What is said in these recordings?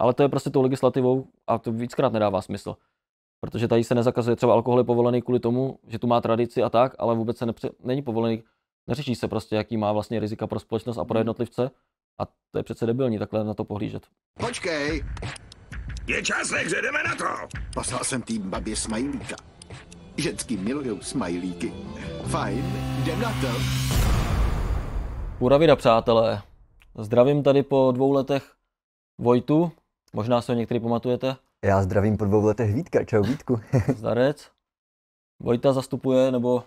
Ale to je prostě tou legislativou a to víckrát nedává smysl. Protože tady se nezakazuje třeba alkohol je povolený kvůli tomu, že tu má tradici a tak, ale vůbec se nepře- není povolený, neřeší se prostě, jaký má vlastně rizika pro společnost a pro mhm. jednotlivce. A to je přece debilní takhle na to pohlížet. Počkej! Je čas, že jdeme na to! Poslal jsem tým babě smajlíka. Ženský milujou smajlíky. Fajn, jdem na to! Puravida, přátelé. Zdravím tady po dvou letech Vojtu, Možná se některý pamatujete. Já zdravím po dvou letech Vítka. Čau Vítku. Zdarec. Vojta zastupuje nebo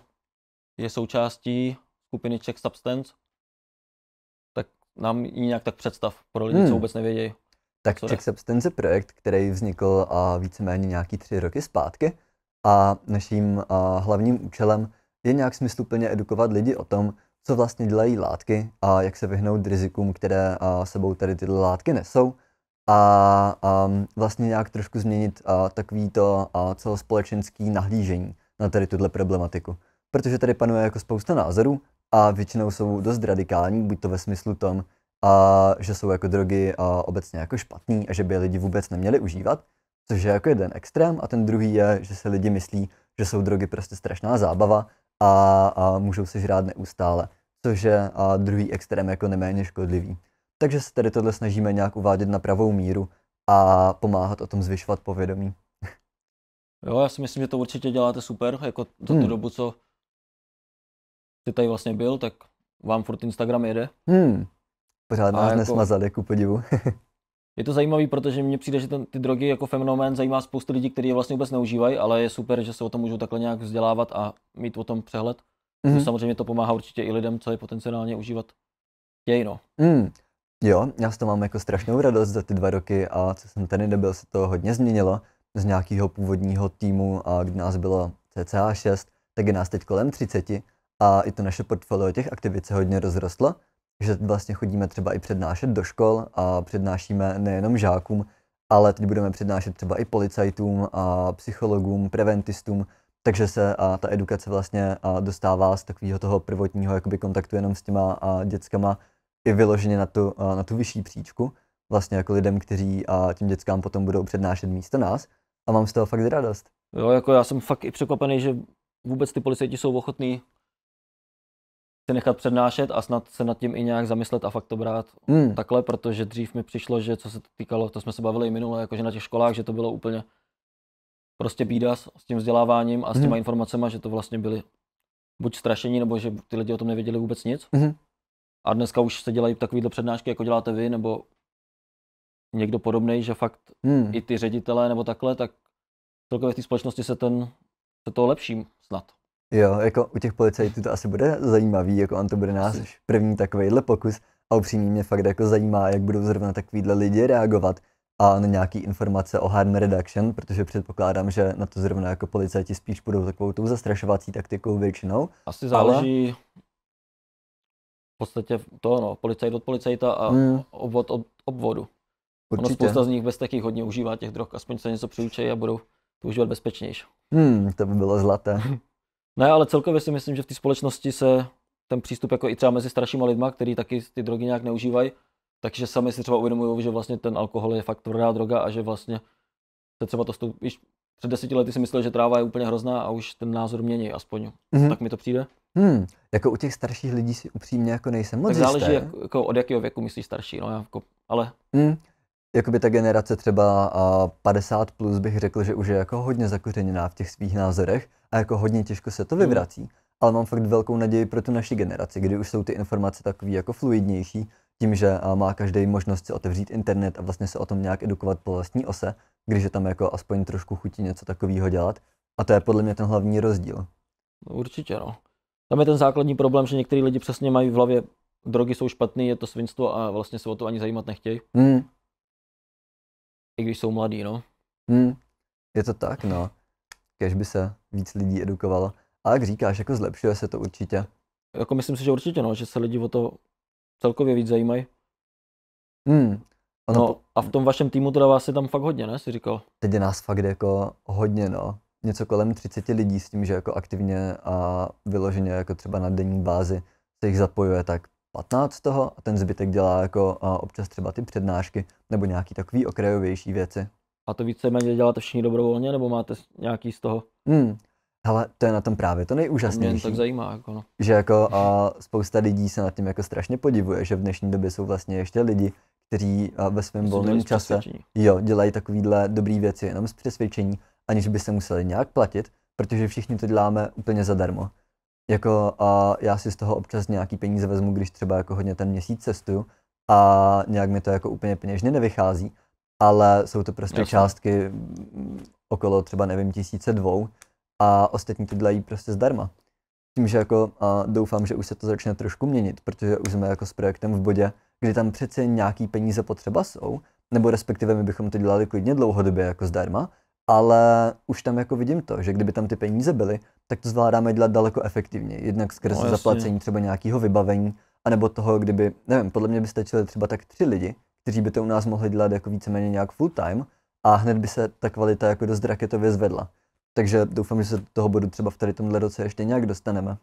je součástí skupiny Czech Substance. Tak nám ji nějak tak představ pro lidi, hmm. co vůbec nevědějí. Tak Sorry. Czech Substance je projekt, který vznikl a víceméně nějaký tři roky zpátky a naším a hlavním účelem je nějak smysluplně edukovat lidi o tom, co vlastně dělají látky a jak se vyhnout rizikům, které a sebou tady tyto látky nesou a, a vlastně nějak trošku změnit a, takový to a, celospolečenský nahlížení na tady tuhle problematiku. Protože tady panuje jako spousta názorů a většinou jsou dost radikální, buď to ve smyslu tom, a, že jsou jako drogy a, obecně jako špatný a že by lidi vůbec neměli užívat, což je jako jeden extrém a ten druhý je, že se lidi myslí, že jsou drogy prostě strašná zábava a, a můžou se žrát neustále, což je a, druhý extrém jako neméně škodlivý. Takže se tedy tohle snažíme nějak uvádět na pravou míru a pomáhat o tom zvyšovat povědomí. Jo, já si myslím, že to určitě děláte super, jako za tu hmm. dobu, co jste tady vlastně byl, tak vám furt Instagram jede. Hmm. Pořád nás jako... nesmazali, ku podivu. je to zajímavý, protože mně přijde, že ten, ty drogy jako fenomén zajímá spoustu lidí, kteří je vlastně vůbec neužívají, ale je super, že se o tom můžou takhle nějak vzdělávat a mít o tom přehled. Mm-hmm. Samozřejmě to pomáhá určitě i lidem, co je potenciálně užívat Jej, No. Mm. Jo, já s to mám jako strašnou radost za ty dva roky a co jsem tady nebyl, se to hodně změnilo. Z nějakého původního týmu, a kdy nás bylo cca 6, tak je nás teď kolem 30 a i to naše portfolio těch aktivit se hodně rozrostlo, že vlastně chodíme třeba i přednášet do škol a přednášíme nejenom žákům, ale teď budeme přednášet třeba i policajtům a psychologům, preventistům, takže se a ta edukace vlastně a dostává z takového toho prvotního jakoby kontaktu jenom s těma a dětskama i vyloženě na tu, eh, na tu vyšší příčku, vlastně jako lidem, kteří a těm dětskám potom budou přednášet místo nás a mám z toho fakt radost. Jo, jako já jsem fakt i překvapený, že vůbec ty policajti jsou ochotní se nechat přednášet a snad se nad tím i nějak zamyslet a fakt to brát hmm. takhle, protože dřív mi přišlo, že co se týkalo, to jsme se bavili i minule, jakože na těch školách, že to bylo úplně prostě bída s, s tím vzděláváním a s těma hmm. informacemi, že to vlastně byly buď strašení, nebo že ty lidi o tom nevěděli vůbec nic. Hmm. A dneska už se dělají takovýhle přednášky, jako děláte vy, nebo někdo podobný, že fakt hmm. i ty ředitelé nebo takhle, tak celkově v té společnosti se ten se to lepší snad. Jo, jako u těch policajtů to asi bude zajímavý, jako on to bude náš asi. první takovýhle pokus a upřímně mě fakt jako zajímá, jak budou zrovna takovýhle lidi reagovat a na nějaký informace o harm reduction, protože předpokládám, že na to zrovna jako policajti spíš budou takovou tou zastrašovací taktikou většinou. Asi záleží, ale podstatě to, no, policajt od policajta a hmm. obvod od obvodu. Ono spousta z nich bez takých hodně užívá těch drog, aspoň se něco přiučejí a budou užívat bezpečnější. Hmm, to by bylo zlaté. ne, ale celkově si myslím, že v té společnosti se ten přístup jako i třeba mezi staršíma lidma, kteří taky ty drogy nějak neužívají, takže sami si třeba uvědomují, že vlastně ten alkohol je fakt tvrdá droga a že vlastně se třeba to stoupíš. Před deseti lety si myslel, že tráva je úplně hrozná a už ten názor mění, aspoň. Mm-hmm. Tak mi to přijde. Hmm, jako u těch starších lidí si upřímně jako nejsem moc tak záleží jisté. Jako, jako od jakého věku myslíš starší, no jako, ale... Hmm, jakoby ta generace třeba 50 plus bych řekl, že už je jako hodně zakořeněná v těch svých názorech a jako hodně těžko se to hmm. vyvrací. Hmm. Ale mám fakt velkou naději pro tu naši generaci, kdy už jsou ty informace takový jako fluidnější, tím, že má každý možnost si otevřít internet a vlastně se o tom nějak edukovat po vlastní ose, když je tam jako aspoň trošku chutí něco takového dělat. A to je podle mě ten hlavní rozdíl. No, určitě no. Tam je ten základní problém, že některý lidi přesně mají v hlavě, drogy jsou špatný, je to svinstvo a vlastně se o to ani zajímat nechtějí. Hmm. I když jsou mladí, no. Hmm. Je to tak, no. Kež by se víc lidí edukovalo. a jak říkáš, jako zlepšuje se to určitě. Jako myslím si, že určitě, no, že se lidi o to celkově víc zajímají. Hmm. Ono no, po... a v tom vašem týmu teda vás je tam fakt hodně, ne, si říkal? Teď je nás fakt jako hodně, no něco kolem 30 lidí s tím, že jako aktivně a vyloženě jako třeba na denní bázi se jich zapojuje tak 15 toho a ten zbytek dělá jako občas třeba ty přednášky nebo nějaký takový okrajovější věci. A to víceméně děláte všichni dobrovolně, nebo máte nějaký z toho? Hmm. Hele, to je na tom právě to nejúžasnější. Mě tak zajímá, jako no. Že jako a spousta lidí se nad tím jako strašně podivuje, že v dnešní době jsou vlastně ještě lidi, kteří ve svém volném čase jo, dělají takovýhle dobré věci jenom z přesvědčení aniž by se museli nějak platit, protože všichni to děláme úplně zadarmo. Jako a já si z toho občas nějaký peníze vezmu, když třeba jako hodně ten měsíc cestuju a nějak mi to jako úplně peněžně nevychází, ale jsou to prostě Jasne. částky mm, okolo třeba nevím tisíce dvou a ostatní to dělají prostě zdarma. Tím, že jako a doufám, že už se to začne trošku měnit, protože už jsme jako s projektem v bodě, kdy tam přece nějaký peníze potřeba jsou, nebo respektive my bychom to dělali klidně dlouhodobě jako zdarma, ale už tam jako vidím to, že kdyby tam ty peníze byly, tak to zvládáme dělat daleko efektivněji. Jednak skrz no, zaplacení třeba nějakého vybavení, anebo toho, kdyby, nevím, podle mě by stačili třeba tak tři lidi, kteří by to u nás mohli dělat jako víceméně nějak full time a hned by se ta kvalita jako dost raketově zvedla. Takže doufám, že se do toho bodu třeba v tady tomhle roce ještě nějak dostaneme.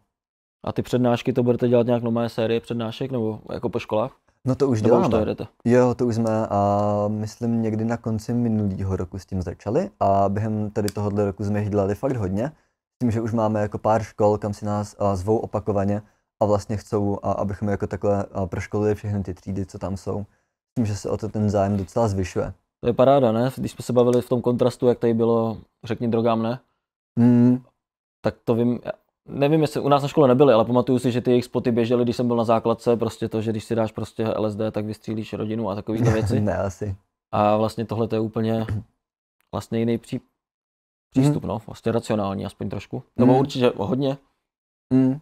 A ty přednášky to budete dělat nějak nové série přednášek nebo jako po školách? No to už Nebo děláme. Už to Jo, to už jsme, a myslím, někdy na konci minulého roku s tím začali a během tady tohohle roku jsme jich dělali fakt hodně. S tím, že už máme jako pár škol, kam si nás a, zvou opakovaně a vlastně chcou, a, abychom jako takhle a, proškolili všechny ty třídy, co tam jsou. S tím, že se o to ten zájem docela zvyšuje. To je paráda, ne? Když jsme se bavili v tom kontrastu, jak tady bylo, řekni drogám ne, mm. tak to vím, nevím, jestli u nás na škole nebyly, ale pamatuju si, že ty jejich spoty běžely, když jsem byl na základce, prostě to, že když si dáš prostě LSD, tak vystřílíš rodinu a takovýhle věci. ne, asi. A vlastně tohle to je úplně vlastně jiný pří, přístup, mm. no, vlastně racionální aspoň trošku. Nebo mm. určitě hodně. Mm.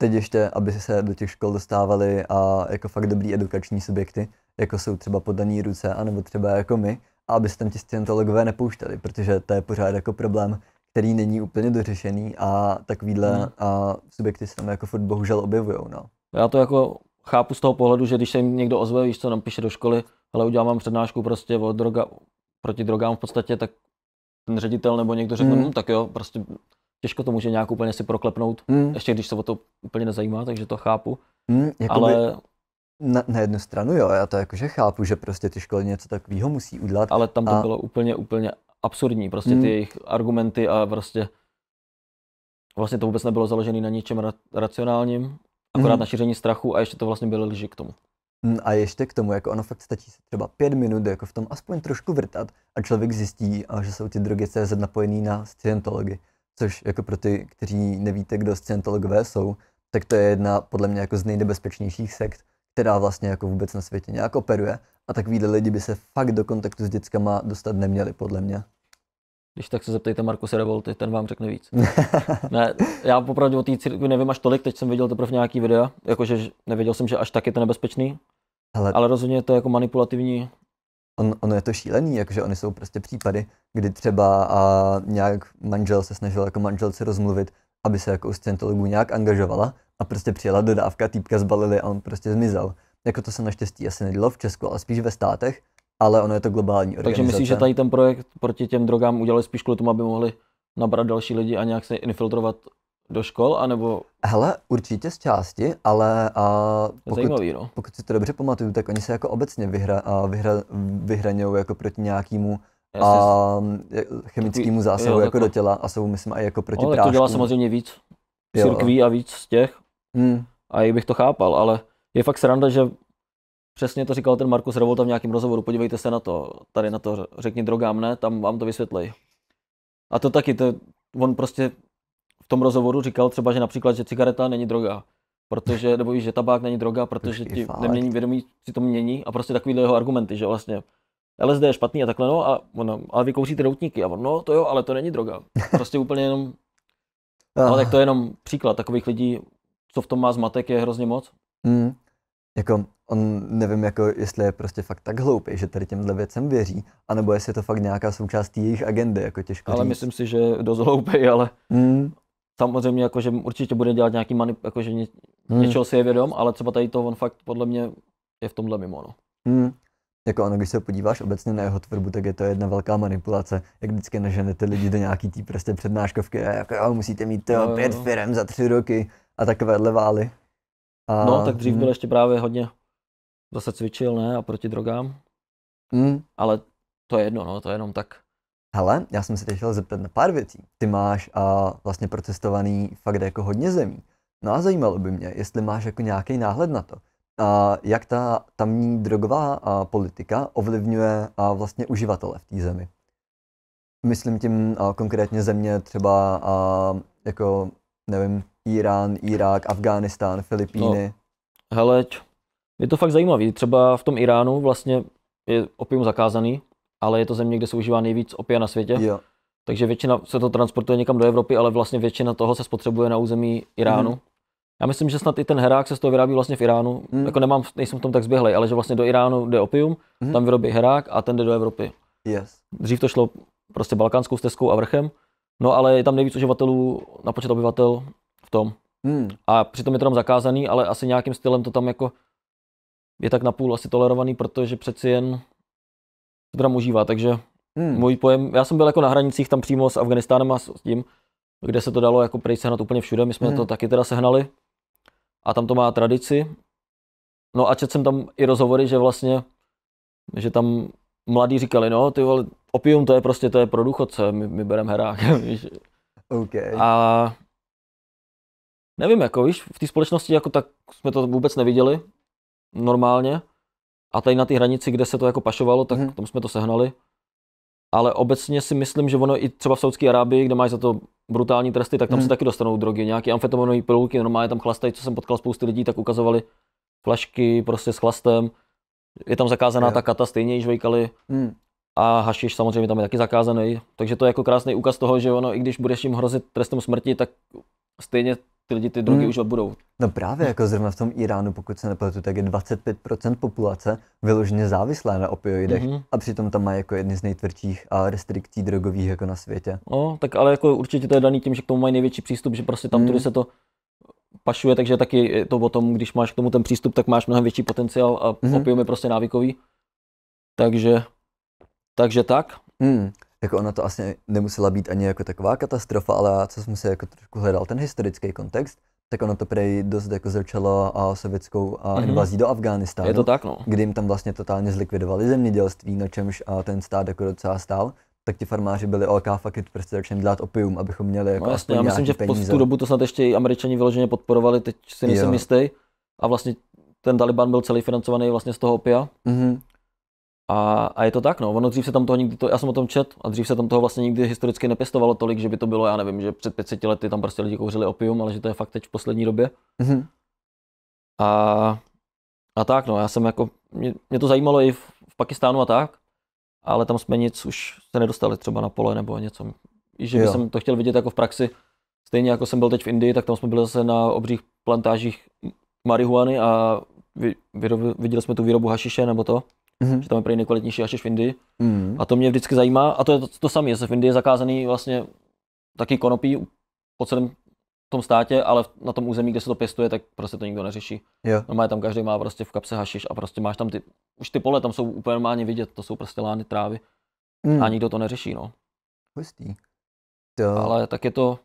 Teď ještě, aby se do těch škol dostávali a jako fakt dobrý edukační subjekty, jako jsou třeba podaní ruce, anebo třeba jako my, a aby se tam ti scientologové nepouštěli, protože to je pořád jako problém, který není úplně dořešený a takovýhle hmm. a subjekty se tam jako furt bohužel objevují. No. Já to jako chápu z toho pohledu, že když se jim někdo ozve, víš co, nám píše do školy, ale udělám vám přednášku prostě o droga, proti drogám v podstatě, tak ten ředitel nebo někdo řekne, hmm. Hm, tak jo, prostě těžko to může nějak úplně si proklepnout, hmm. ještě když se o to úplně nezajímá, takže to chápu. Hmm, jakoby... ale na, na jednu stranu jo, já to jakože chápu, že prostě ty školy něco takového musí udělat. Ale tam to a... bylo úplně, úplně absurdní, prostě ty hmm. jejich argumenty a prostě vlastně to vůbec nebylo založené na ničem ra- racionálním, akorát hmm. na šíření strachu a ještě to vlastně byly lži k tomu. Hmm, a ještě k tomu, jako ono fakt stačí se třeba pět minut jako v tom aspoň trošku vrtat a člověk zjistí, že jsou ty drogy CZ napojený na scientology, což jako pro ty, kteří nevíte, kdo scientologové jsou, tak to je jedna podle mě jako z nejnebezpečnějších sekt, která vlastně jako vůbec na světě nějak operuje. A takovýhle lidi by se fakt do kontaktu s dětskama dostat neměli, podle mě. Když tak se zeptejte Marku Revolty, ten vám řekne víc. ne, já opravdu o té církvi nevím až tolik, teď jsem viděl to teprve nějaký video, jakože nevěděl jsem, že až tak je to nebezpečný, Hele, ale rozhodně je to jako manipulativní. On, ono je to šílený, jakože oni jsou prostě případy, kdy třeba a nějak manžel se snažil jako manželce rozmluvit, aby se jako u nějak angažovala a prostě přijela dodávka, týpka zbalili a on prostě zmizel. Jako to se naštěstí asi nedělo v Česku, ale spíš ve státech, ale ono je to globální organizace. Takže myslíš, že tady ten projekt proti těm drogám udělali spíš kvůli tomu, aby mohli nabrat další lidi a nějak se infiltrovat do škol, anebo... Hele, určitě z části, ale a pokud, Zajímavý, no. pokud si to dobře pamatuju, tak oni se jako obecně vyhra, a vyhra, vyhraňují jako proti nějakému a, chemickému zásahu jo, jako, jako do těla a jsou, myslím, i jako proti Ale prášku. to dělá samozřejmě víc církví a víc z těch Hmm. A i bych to chápal, ale je fakt sranda, že přesně to říkal ten Markus Revolta v nějakém rozhovoru, podívejte se na to, tady na to řekni drogám ne, tam vám to vysvětlej. A to taky, to, on prostě v tom rozhovoru říkal třeba, že například, že cigareta není droga, protože, nebo že tabák není droga, protože ti nemění vědomí, si to mění a prostě takovýhle jeho argumenty, že vlastně LSD je špatný a takhle, no, a no, ale vy kouříte doutníky a on, no, to jo, ale to není droga. Prostě úplně jenom, ah. ale tak to je jenom příklad takových lidí, co v tom má zmatek, je hrozně moc. Mm, jako on nevím, jako jestli je prostě fakt tak hloupý, že tady těmhle věcem věří, anebo jestli je to fakt nějaká součást jejich agendy, jako těžko Ale říct. myslím si, že dost hloupý, ale mm. samozřejmě jako, že určitě bude dělat nějaký manip, jako, že ně, mm. něčeho si je vědom, ale třeba tady to on fakt podle mě je v tomhle mimo. No. Mm. Jako ono, když se podíváš obecně na jeho tvorbu, tak je to jedna velká manipulace, jak vždycky naženete lidi do nějaký tý prostě přednáškovky, jako jo, musíte mít to, no, pět firm za tři roky, a takovéhle vály. A... No, tak dřív mm. byl ještě právě hodně, zase cvičil, ne, a proti drogám. Mm. Ale to je jedno, no, to je jenom tak. Hele, já jsem se teď chtěl zeptat na pár věcí. Ty máš a vlastně protestovaný fakt jako hodně zemí. No a zajímalo by mě, jestli máš jako nějaký náhled na to, a jak ta tamní drogová a politika ovlivňuje a vlastně uživatele v té zemi. Myslím tím a konkrétně země třeba a jako nevím, Irán, Irák, Afghánistán, Filipíny. No, hele, je to fakt zajímavý. Třeba v tom Iránu vlastně je opium zakázaný, ale je to země, kde se užívá nejvíc opia na světě. Jo. Takže většina se to transportuje někam do Evropy, ale vlastně většina toho se spotřebuje na území Iránu. Mm. Já myslím, že snad i ten herák se z toho vyrábí vlastně v Iránu. Mm. Jako nemám, nejsem v tom tak zběhlej, ale že vlastně do Iránu jde opium, mm. tam vyrobí herák a ten jde do Evropy. Yes. Dřív to šlo prostě balkánskou stezkou a vrchem, No ale je tam nejvíc uživatelů na počet obyvatel v tom. Hmm. A přitom je to tam zakázaný, ale asi nějakým stylem to tam jako je tak napůl asi tolerovaný, protože přeci jen to tam užívá, takže hmm. můj pojem, já jsem byl jako na hranicích tam přímo s Afganistánem a s tím, kde se to dalo jako prej sehnat úplně všude, my jsme hmm. to taky teda sehnali a tam to má tradici. No a četl jsem tam i rozhovory, že vlastně, že tam mladí říkali, no ty vole, opium to je prostě, to je pro důchodce, my, my bereme herák, víš. Okay. A nevím, jako víš, v té společnosti jako tak jsme to vůbec neviděli normálně. A tady na té hranici, kde se to jako pašovalo, tak hmm. tam jsme to sehnali. Ale obecně si myslím, že ono i třeba v Saudské Arábii, kde máš za to brutální tresty, tak tam hmm. se taky dostanou drogy, nějaké amfetaminové pilulky, normálně tam chlastají, co jsem potkal spousty lidí, tak ukazovali flašky prostě s chlastem je tam zakázaná je. ta kata, stejně již vejkali. Hmm. A hašiš samozřejmě tam je taky zakázaný. Takže to je jako krásný úkaz toho, že ono, i když budeš jim hrozit trestem smrti, tak stejně ty lidi ty drogy hmm. už odbudou. No právě, jako zrovna v tom Iránu, pokud se nepletu, tak je 25% populace vyloženě závislá na opioidech mm-hmm. a přitom tam má jako jedny z nejtvrdších restrikcí drogových jako na světě. No, tak ale jako určitě to je daný tím, že k tomu mají největší přístup, že prostě tam, hmm. tudy se to pašuje, takže taky je to o tom, když máš k tomu ten přístup, tak máš mnohem větší potenciál a mm-hmm. opium je prostě návykový. Takže, takže tak. Mm. Jako ona to asi nemusela být ani jako taková katastrofa, ale co jsem si jako trošku hledal ten historický kontext, tak ono to prej dost jako začalo a sovětskou a mm-hmm. invazí do Afghánistánu. Je to tak, no. Kdy jim tam vlastně totálně zlikvidovali zemědělství, na čemž a ten stát jako docela stál tak ti farmáři byli OK, fuck it, prostě začneme dělat opium, abychom měli no, jako no, jasně, já myslím, že v tu dobu to snad ještě i američani vyloženě podporovali, teď si nejsem jistý. A vlastně ten Taliban byl celý financovaný vlastně z toho opia. Mm-hmm. A, a, je to tak, no. Ono dřív se tam toho nikdy, to, já jsem o tom čet, a dřív se tam toho vlastně nikdy historicky nepěstovalo tolik, že by to bylo, já nevím, že před 500 lety tam prostě lidi kouřili opium, ale že to je fakt teď v poslední době. Mm-hmm. A, a tak, no, já jsem jako, mě, mě to zajímalo i v, v Pakistánu a tak ale tam jsme nic už se nedostali třeba na pole nebo něco. I že jsem to chtěl vidět jako v praxi. Stejně jako jsem byl teď v Indii, tak tam jsme byli zase na obřích plantážích marihuany a viděli jsme tu výrobu hašiše nebo to, mm-hmm. že tam je prý nejkvalitnější hašiš v Indii. Mm-hmm. A to mě vždycky zajímá. A to je to, to samé, že v Indii je zakázaný vlastně taky konopí po celém tom státě, ale na tom území, kde se to pěstuje, tak prostě to nikdo neřeší. Jo. No, má tam každý má prostě v kapse hašiš a prostě máš tam ty, už ty pole tam jsou úplně normálně vidět, to jsou prostě lány trávy mm. a nikdo to neřeší, no. Hustý. To... Ale tak je to,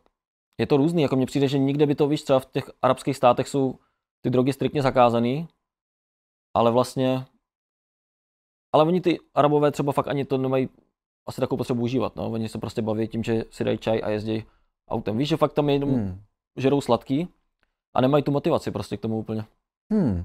je to různý, jako mně přijde, že nikde by to, víš, třeba v těch arabských státech jsou ty drogy striktně zakázané, ale vlastně, ale oni ty arabové třeba fakt ani to nemají asi takovou potřebu užívat, no. Oni se prostě baví tím, že si dají čaj a jezdí autem. Víš, že fakt tam je jenom hmm žerou sladký a nemají tu motivaci prostě k tomu úplně. Hmm.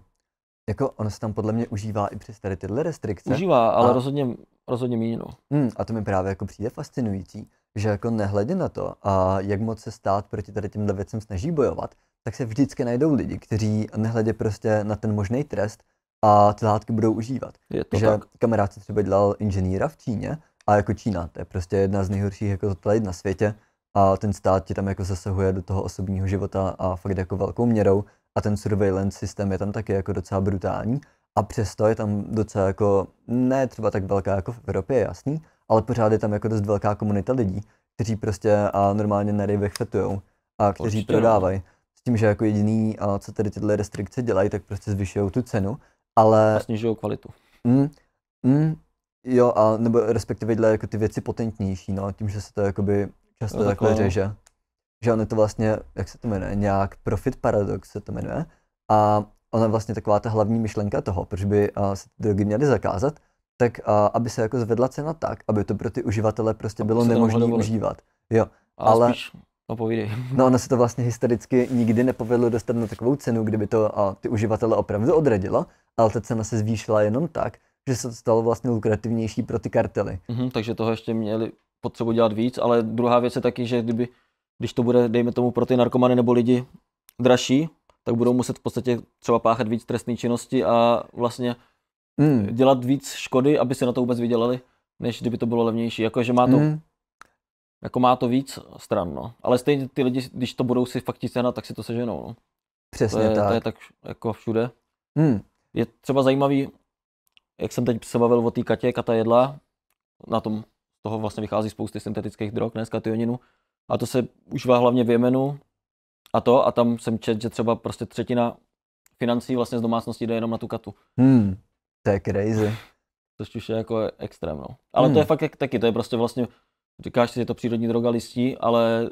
Jako on se tam podle mě užívá i přes tady tyhle restrikce. Užívá, ale a... rozhodně, rozhodně méně. No. Hmm, a to mi právě jako přijde fascinující, že jako nehledě na to, a jak moc se stát proti tady těmhle věcem snaží bojovat, tak se vždycky najdou lidi, kteří nehledě prostě na ten možný trest a ty látky budou užívat. Je to že tak. kamarád se třeba dělal inženýra v Číně a jako Čína, to je prostě jedna z nejhorších jako na světě a ten stát ti tam jako zasahuje do toho osobního života a fakt jako velkou měrou a ten surveillance systém je tam taky jako docela brutální a přesto je tam docela jako, ne třeba tak velká jako v Evropě, jasný, ale pořád je tam jako dost velká komunita lidí, kteří prostě a normálně na rybech fetujou a kteří Určitě. No. prodávají. S tím, že jako jediný, a co tady tyhle restrikce dělají, tak prostě zvyšují tu cenu, ale... A snižují kvalitu. Mm, mm, jo, a nebo respektive dělají jako ty věci potentnější, no, tím, že se to jakoby často no, takhle řeže. Že on je to vlastně, jak se to jmenuje, nějak profit paradox se to jmenuje. A ona vlastně taková ta hlavní myšlenka toho, proč by uh, se ty drogy měly zakázat, tak uh, aby se jako zvedla cena tak, aby to pro ty uživatele prostě bylo nemožné užívat. Jo, a ale... Spíš... No povídej. No ono se to vlastně historicky nikdy nepovedlo dostat na takovou cenu, kdyby to uh, ty uživatele opravdu odradilo, ale ta cena se zvýšila jenom tak, že se to stalo vlastně lukrativnější pro ty kartely. Mm-hmm, takže toho ještě měli potřebu dělat víc, ale druhá věc je taky, že kdyby, když to bude, dejme tomu, pro ty narkomany nebo lidi dražší, tak budou muset v podstatě třeba páchat víc trestné činnosti a vlastně mm. dělat víc škody, aby se na to vůbec vydělali, než kdyby to bylo levnější. Jakože má to, mm. jako má to víc stran, no. Ale stejně ty lidi, když to budou si fakt cena, tak si to seženou, no. Přesně to je, tak. To je tak jako všude. Mm. Je třeba zajímavý, jak jsem teď se bavil o té Katě, Kata jedla na tom toho vlastně vychází spousty syntetických drog, ne, z kationinu. A to se užívá hlavně v Jemenu a to, a tam jsem čet, že třeba prostě třetina financí vlastně z domácností jde jenom na tu katu. Hmm, to je crazy. Což už je jako extrém, no. Ale hmm. to je fakt taky, to je prostě vlastně, říkáš si, je to přírodní droga listí, ale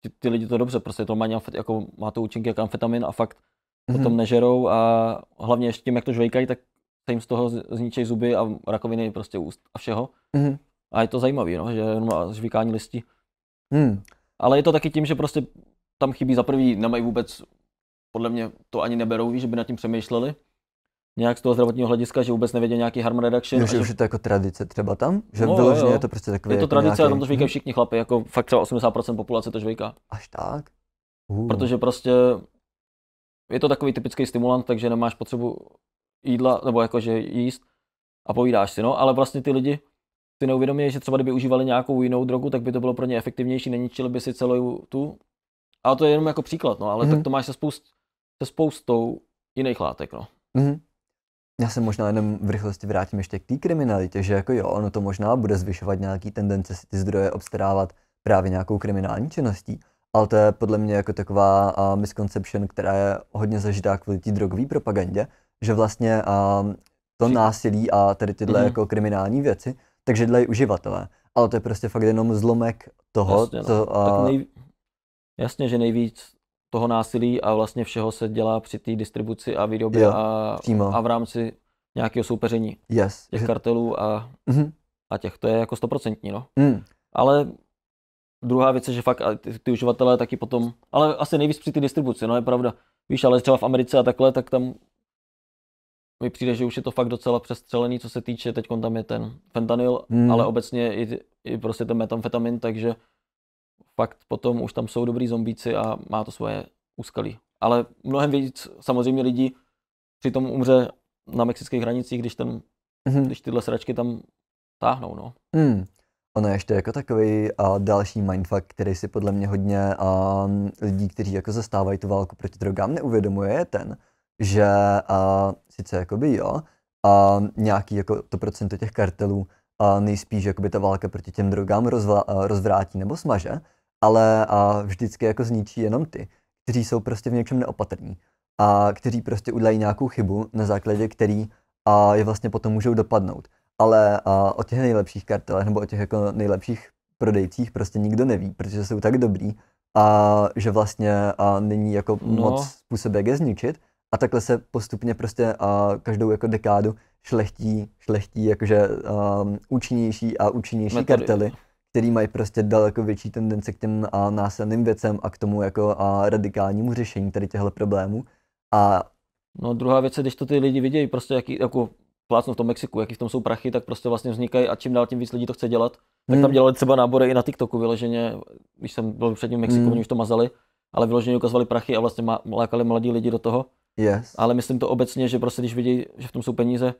ty, ty lidi to dobře, prostě to má, nějak, jako, má to účinky jako amfetamin a fakt mm-hmm. potom nežerou a hlavně ještě tím, jak to žvejkají, tak se jim z toho zničí zuby a rakoviny prostě úst a všeho. Mm-hmm. A je to zajímavé, no, že jenom žvíkání listí. Mm. Ale je to taky tím, že prostě tam chybí za prvý, nemají vůbec, podle mě to ani neberou, že by nad tím přemýšleli. Nějak z toho zdravotního hlediska, že vůbec nevědí nějaký harm reduction. No, že, už je to jako tradice třeba tam? Že no, vyloženě jo, je to prostě takové. Je to jako tradice nějaký... a tam to žvíkají mhm. všichni chlapi, jako fakt třeba 80% populace to žvíká. Až tak? Uh. Protože prostě je to takový typický stimulant, takže nemáš potřebu jídla, nebo jakože jíst a povídáš si, no, ale vlastně ty lidi si neuvědomí, že třeba kdyby užívali nějakou jinou drogu, tak by to bylo pro ně efektivnější, neničili by si celou tu. a to je jenom jako příklad, no, ale mm-hmm. tak mhm. to máš se, spoust, se spoustou jiných látek, no. Mm-hmm. Já se možná jenom v rychlosti vrátím ještě k té kriminalitě, že jako jo, ono to možná bude zvyšovat nějaký tendence si ty zdroje obstarávat právě nějakou kriminální činností, ale to je podle mě jako taková uh, misconception, která je hodně zažitá kvůli té drogové propagandě, že vlastně um, to násilí a tady tyhle mm-hmm. jako kriminální věci, takže dělají uživatelé. Ale to je prostě fakt jenom zlomek toho, Jasně, no. A... nej... Jasně, že nejvíc toho násilí a vlastně všeho se dělá při té distribuci a výrobě jo, a, a v rámci nějakého soupeření yes, těch že... kartelů a, mm-hmm. a těch. To je jako stoprocentní, no. Mm. Ale druhá věc je, že fakt ty, ty uživatelé taky potom, ale asi nejvíc při té distribuci, no je pravda. Víš, ale třeba v Americe a takhle, tak tam mi přijde, že už je to fakt docela přestřelený, co se týče, teď tam je ten fentanyl, hmm. ale obecně i, i prostě ten metamfetamin, takže fakt potom už tam jsou dobrý zombíci a má to svoje úskalí. Ale mnohem víc samozřejmě lidí přitom umře na mexických hranicích, když, ten, hmm. když tyhle sračky tam táhnou. No. Hmm. Ono je ještě jako takový a další mindfuck, který si podle mě hodně a lidí, kteří jako zastávají tu válku proti drogám, neuvědomuje, je ten, že a, sice jakoby jo, a nějaký jako to procento těch kartelů a nejspíš jakoby ta válka proti těm drogám rozvla, rozvrátí nebo smaže, ale a vždycky jako zničí jenom ty, kteří jsou prostě v něčem neopatrní a kteří prostě udělají nějakou chybu, na základě který a je vlastně potom můžou dopadnout. Ale a, o těch nejlepších kartelech nebo o těch jako nejlepších prodejcích prostě nikdo neví, protože jsou tak dobrý, a, že vlastně a, není jako no. moc způsob, jak je zničit a takhle se postupně prostě uh, každou jako dekádu šlechtí, šlechtí jakože um, účinnější a účinnější Metody. kartely, který mají prostě daleko větší tendence k těm uh, násilným věcem a k tomu jako uh, radikálnímu řešení tady těchto problémů. A No druhá věc je, když to ty lidi vidějí, prostě jaký, jako plácnu v tom Mexiku, jaký v tom jsou prachy, tak prostě vlastně vznikají a čím dál tím víc lidí to chce dělat. Tak hmm. tam dělali třeba nábory i na TikToku vyloženě, když jsem byl předtím v Mexiku, hmm. oni už to mazali, ale vyloženě ukazovali prachy a vlastně má, lákali mladí lidi do toho. Yes. Ale myslím to obecně, že prostě když vidí, že v tom jsou peníze.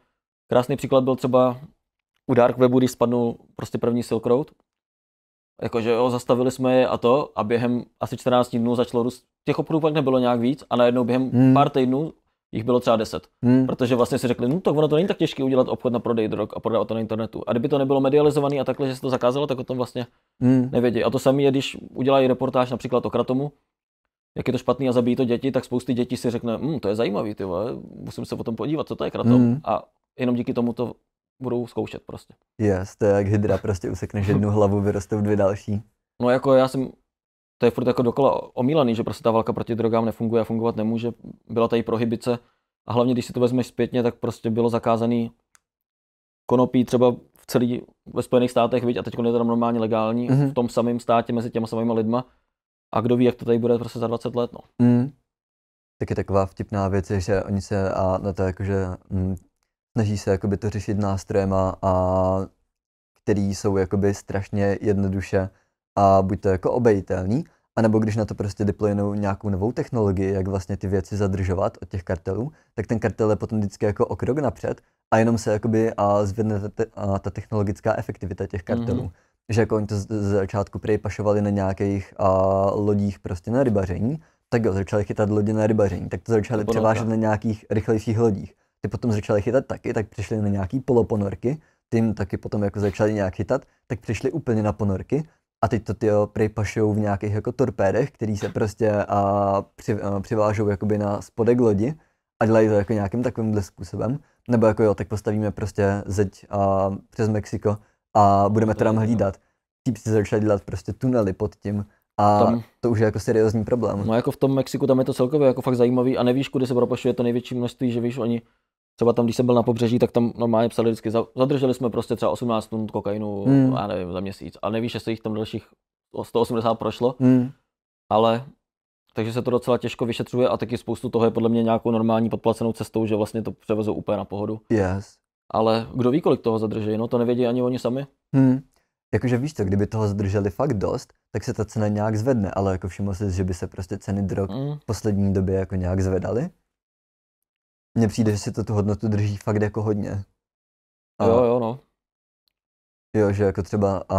Krásný příklad byl třeba u Dark Webu, když spadnul prostě první Silk Road. Jakože jo, zastavili jsme je a to a během asi 14 dnů začalo růst. Těch obchodů pak nebylo nějak víc a najednou během hmm. pár týdnů jich bylo třeba 10. Hmm. Protože vlastně si řekli, no tak ono to není tak těžké udělat obchod na prodej drog a prodat to na internetu. A kdyby to nebylo medializované a takhle, že se to zakázalo, tak o tom vlastně hmm. nevědí. A to samé je, když udělají reportáž například o Kratomu, jak je to špatný a zabíjí to děti, tak spousty dětí si řekne, hm, to je zajímavý, ty vole, musím se o tom podívat, co to je kratom. Mm. A jenom díky tomu to budou zkoušet prostě. Yes, to je jak hydra, prostě usekneš jednu hlavu, vyrostou dvě další. No jako já jsem, to je furt jako dokola omílaný, že prostě ta válka proti drogám nefunguje a fungovat nemůže. Byla tady prohibice a hlavně, když si to vezmeš zpětně, tak prostě bylo zakázaný konopí třeba v celý, ve Spojených státech, viď, a teď je to normálně legální, mm-hmm. v tom samém státě mezi těma samými lidma a kdo ví, jak to tady bude prostě za 20 let, no. Mm. Taky taková vtipná věc je, že oni se a na to jakože mm, snaží se jakoby to řešit nástrojem a který jsou jakoby strašně jednoduše a buď to jako obejitelný, anebo když na to prostě deploynou nějakou novou technologii, jak vlastně ty věci zadržovat od těch kartelů, tak ten kartel je potom vždycky jako o krok napřed a jenom se jakoby a zvedne ta, te, a ta technologická efektivita těch kartelů. Mm-hmm že jako oni to z, z začátku prý pašovali na nějakých a, lodích prostě na rybaření, tak jo, začali chytat lodě na rybaření, tak to začali převážet na nějakých rychlejších lodích. Ty potom začali chytat taky, tak přišli na nějaký poloponorky, tím taky potom jako začali nějak chytat, tak přišli úplně na ponorky a teď to ty prej v nějakých jako torpédech, který se prostě a, při, a, přivážou jakoby na spodek lodi a dělají to jako nějakým takovým způsobem. Nebo jako jo, tak postavíme prostě zeď a, přes Mexiko a budeme to tam hlídat. si začali dělat prostě tunely pod tím a tam. to už je jako seriózní problém. No jako v tom Mexiku tam je to celkově jako fakt zajímavý a nevíš, kde se propašuje to největší množství, že víš, oni třeba tam, když jsem byl na pobřeží, tak tam normálně psali vždycky, zadrželi jsme prostě třeba 18 tun kokainu, hmm. já nevím, za měsíc. A nevíš, jestli jich tam dalších 180 prošlo, hmm. ale takže se to docela těžko vyšetřuje a taky spoustu toho je podle mě nějakou normální podplacenou cestou, že vlastně to převezou úplně na pohodu. Yes ale kdo ví, kolik toho zadrží, no to nevědí ani oni sami. Hmm. Jakože víš to, kdyby toho zadrželi fakt dost, tak se ta cena nějak zvedne, ale jako všiml jsi, že by se prostě ceny drog hmm. v poslední době jako nějak zvedaly? Mně přijde, že si to tu hodnotu drží fakt jako hodně. A jo, jo, no. Jo, že jako třeba a,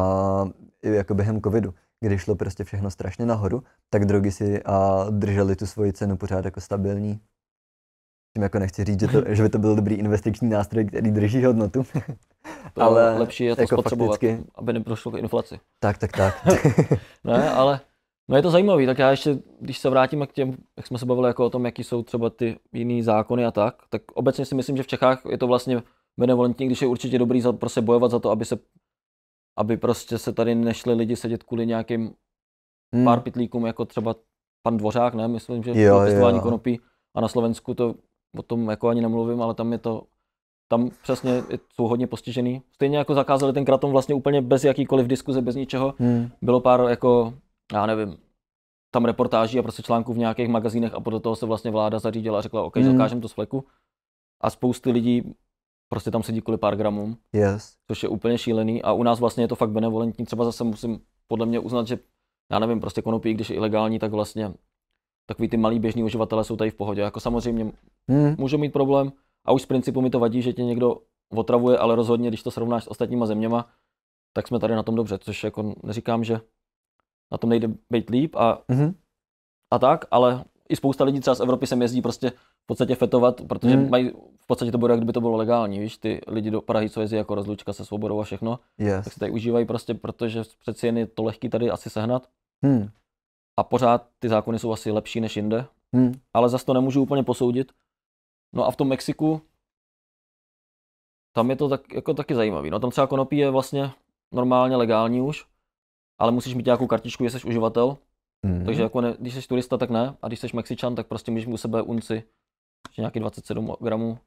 jako během covidu, když šlo prostě všechno strašně nahoru, tak drogy si a, drželi tu svoji cenu pořád jako stabilní. Tím jako nechci říct, že, to, že by to byl dobrý investiční nástroj, který drží hodnotu. To ale lepší je to jako spotřebovat, fakticky. aby neprošlo k inflaci. Tak, tak, tak. ne, ale no je to zajímavé. Tak já ještě, když se vrátím k těm, jak jsme se bavili jako o tom, jaký jsou třeba ty jiný zákony a tak, tak obecně si myslím, že v Čechách je to vlastně benevolentní, když je určitě dobrý za, prostě bojovat za to, aby se aby prostě se tady nešli lidi sedět kvůli nějakým hmm. pár pitlíkům, jako třeba pan Dvořák, ne? Myslím, že jo, testování jo. konopí. A na Slovensku to o tom jako ani nemluvím, ale tam je to, tam přesně jsou hodně postižený. Stejně jako zakázali ten kratom vlastně úplně bez jakýkoliv diskuze, bez ničeho. Hmm. Bylo pár jako, já nevím, tam reportáží a prostě článků v nějakých magazínech a podle toho se vlastně vláda zařídila a řekla, OK, hmm. zakážem to z fleku. A spousty lidí prostě tam sedí kvůli pár gramům, yes. což je úplně šílený a u nás vlastně je to fakt benevolentní. Třeba zase musím podle mě uznat, že já nevím, prostě konopí, když je ilegální, tak vlastně takový ty malí běžní uživatelé jsou tady v pohodě. Jako samozřejmě hmm. můžou mít problém. A už z principu mi to vadí, že tě někdo otravuje, ale rozhodně, když to srovnáš s ostatníma zeměma, tak jsme tady na tom dobře, což jako neříkám, že na tom nejde být líp a, hmm. a tak, ale i spousta lidí třeba z Evropy sem jezdí prostě v podstatě fetovat, protože hmm. mají, v podstatě to bude, jak kdyby to bylo legální, víš, ty lidi do Prahy, co jezdí jako rozlučka se svobodou a všechno, yes. tak si tady užívají prostě, protože přeci jen je to lehký tady asi sehnat. Hmm. A pořád ty zákony jsou asi lepší než jinde, hmm. ale zase to nemůžu úplně posoudit, No a v tom Mexiku, tam je to tak, jako taky zajímavé. No tam třeba konopí je vlastně normálně legální už, ale musíš mít nějakou kartičku, jestli jsi uživatel. Mm. hmm Takže jako ne, když jsi turista, tak ne. A když jsi Mexičan, tak prostě můžeš u sebe unci, nějaký 27 gramů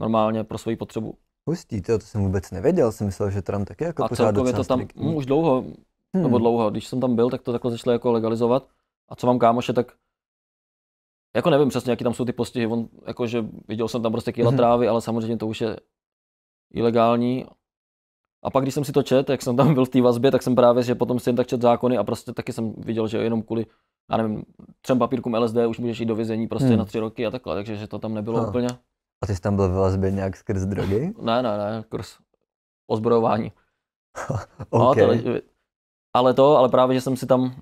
normálně pro svoji potřebu. Hustý, to, to jsem vůbec nevěděl, jsem myslel, že Trump taky jako A pořád celkově to tam striktní. už dlouho, hmm. nebo dlouho, když jsem tam byl, tak to takhle začalo jako legalizovat. A co mám kámoše, tak jako nevím přesně, jaký tam jsou ty postihy. On, jakože viděl jsem tam prostě kýla mm-hmm. trávy, ale samozřejmě to už je ilegální. A pak, když jsem si to čet, jak jsem tam byl v té vazbě, tak jsem právě, že potom si jen tak čet zákony a prostě taky jsem viděl, že jenom kvůli, já nevím, třem papírkům LSD už můžeš jít do vězení prostě hmm. na tři roky a takhle, takže že to tam nebylo no. úplně. A ty jsi tam byl ve vazbě nějak skrz drogy? Ne, ne, ne, skrz ozbrojování. No, okay. no, tady, ale to, ale právě, že jsem si tam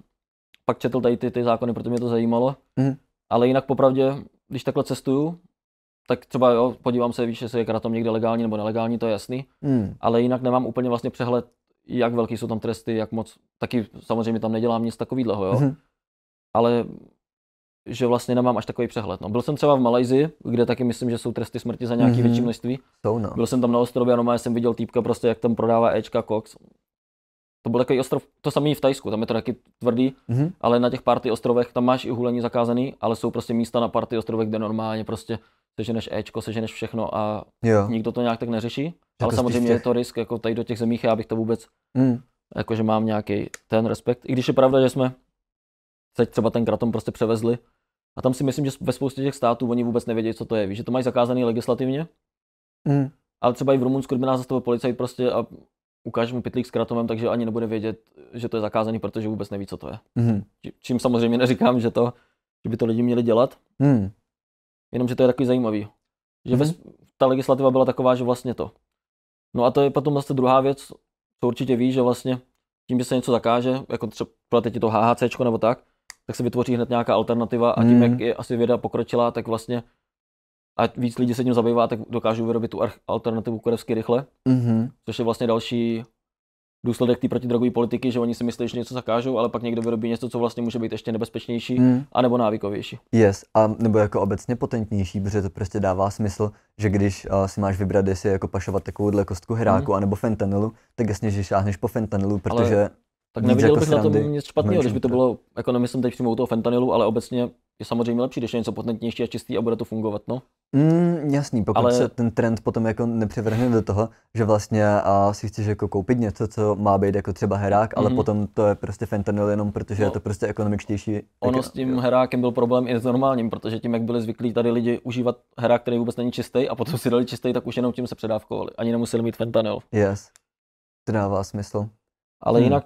pak četl tady ty, ty zákony, protože mě to zajímalo. Hmm. Ale jinak popravdě, když takhle cestuju, tak třeba jo, podívám se, víš, jestli je kratom někde legální nebo nelegální, to je jasný, Hmm. ale jinak nemám úplně vlastně přehled, jak velký jsou tam tresty, jak moc, taky samozřejmě tam nedělám nic takového, jo. Hmm. Ale že vlastně nemám až takový přehled. No. Byl jsem třeba v Malajzi, kde taky myslím, že jsou tresty smrti za nějaký mm-hmm. větší množství. Jsou, no. Byl jsem tam na ostrově a jsem viděl týpka prostě, jak tam prodává Ečka Cox to byl takový ostrov, to samý v Tajsku, tam je to taky tvrdý, mm-hmm. ale na těch party ostrovech, tam máš i hulení zakázaný, ale jsou prostě místa na party ostrovech, kde normálně prostě seženeš Ečko, seženeš všechno a jo. nikdo to nějak tak neřeší. Jako ale samozřejmě těch... je to risk, jako tady do těch zemích, já bych to vůbec, mm. jakože mám nějaký ten respekt. I když je pravda, že jsme se třeba ten kratom prostě převezli a tam si myslím, že ve spoustě těch států oni vůbec nevědí, co to je. Víš, že to mají zakázaný legislativně, mm. ale třeba i v Rumunsku, kdyby nás zastavil policajt prostě a ukáže mu pytlík s kratomem, takže ani nebude vědět, že to je zakázaný, protože vůbec neví, co to je. Mm. Čím samozřejmě neříkám, že to, že by to lidi měli dělat. Mm. Jenomže to je takový zajímavý. Že mm. bez, ta legislativa byla taková, že vlastně to. No a to je potom zase druhá věc, co určitě ví, že vlastně tím, že se něco zakáže, jako třeba teď to HHC nebo tak, tak se vytvoří hned nějaká alternativa a tím, mm. jak je asi věda pokročila, tak vlastně a víc lidí se tím zabývá, tak dokážou vyrobit tu alternativu kurevsky rychle, mm-hmm. což je vlastně další důsledek té protidrogové politiky, že oni si myslí, že něco zakážou, ale pak někdo vyrobí něco, co vlastně může být ještě nebezpečnější mm. anebo návykovější. Yes, a nebo jako obecně potentnější, protože to prostě dává smysl, že když uh, si máš vybrat, jestli jako pašovat takovouhle kostku heráku mm. anebo fentanylu, tak jasně, že šáhneš po fentanylu, protože ale tak neviděl jako bych na tom nic špatného, když by to bylo, jako nemyslím teď přímo u toho fentanylu, ale obecně je samozřejmě lepší, když je něco potentnější a čistý a bude to fungovat, no. Mm, jasný, pokud ale... se ten trend potom jako nepřevrhne do toho, že vlastně a si chceš jako koupit něco, co má být jako třeba herák, ale mm-hmm. potom to je prostě fentanyl jenom, protože no. je to prostě ekonomičtější. Ono jako, s tím jo. herákem byl problém i s normálním, protože tím, jak byli zvyklí tady lidi užívat herák, který vůbec není čistý a potom si dali čistý, tak už jenom tím se předávkovali. Ani nemuseli mít fentanyl. Yes. To dává smysl. Ale hmm. jinak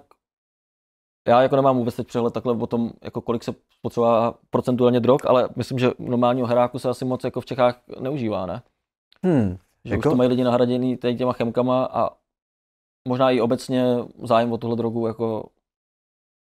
já jako nemám vůbec teď přehled takhle o tom, jako kolik se potřebová procentuálně drog, ale myslím, že normálního heráku se asi moc jako v Čechách neužívá, ne? Hmm, že jako... už to mají lidi nahraděný tady těma chemkama a možná i obecně zájem o tuhle drogu jako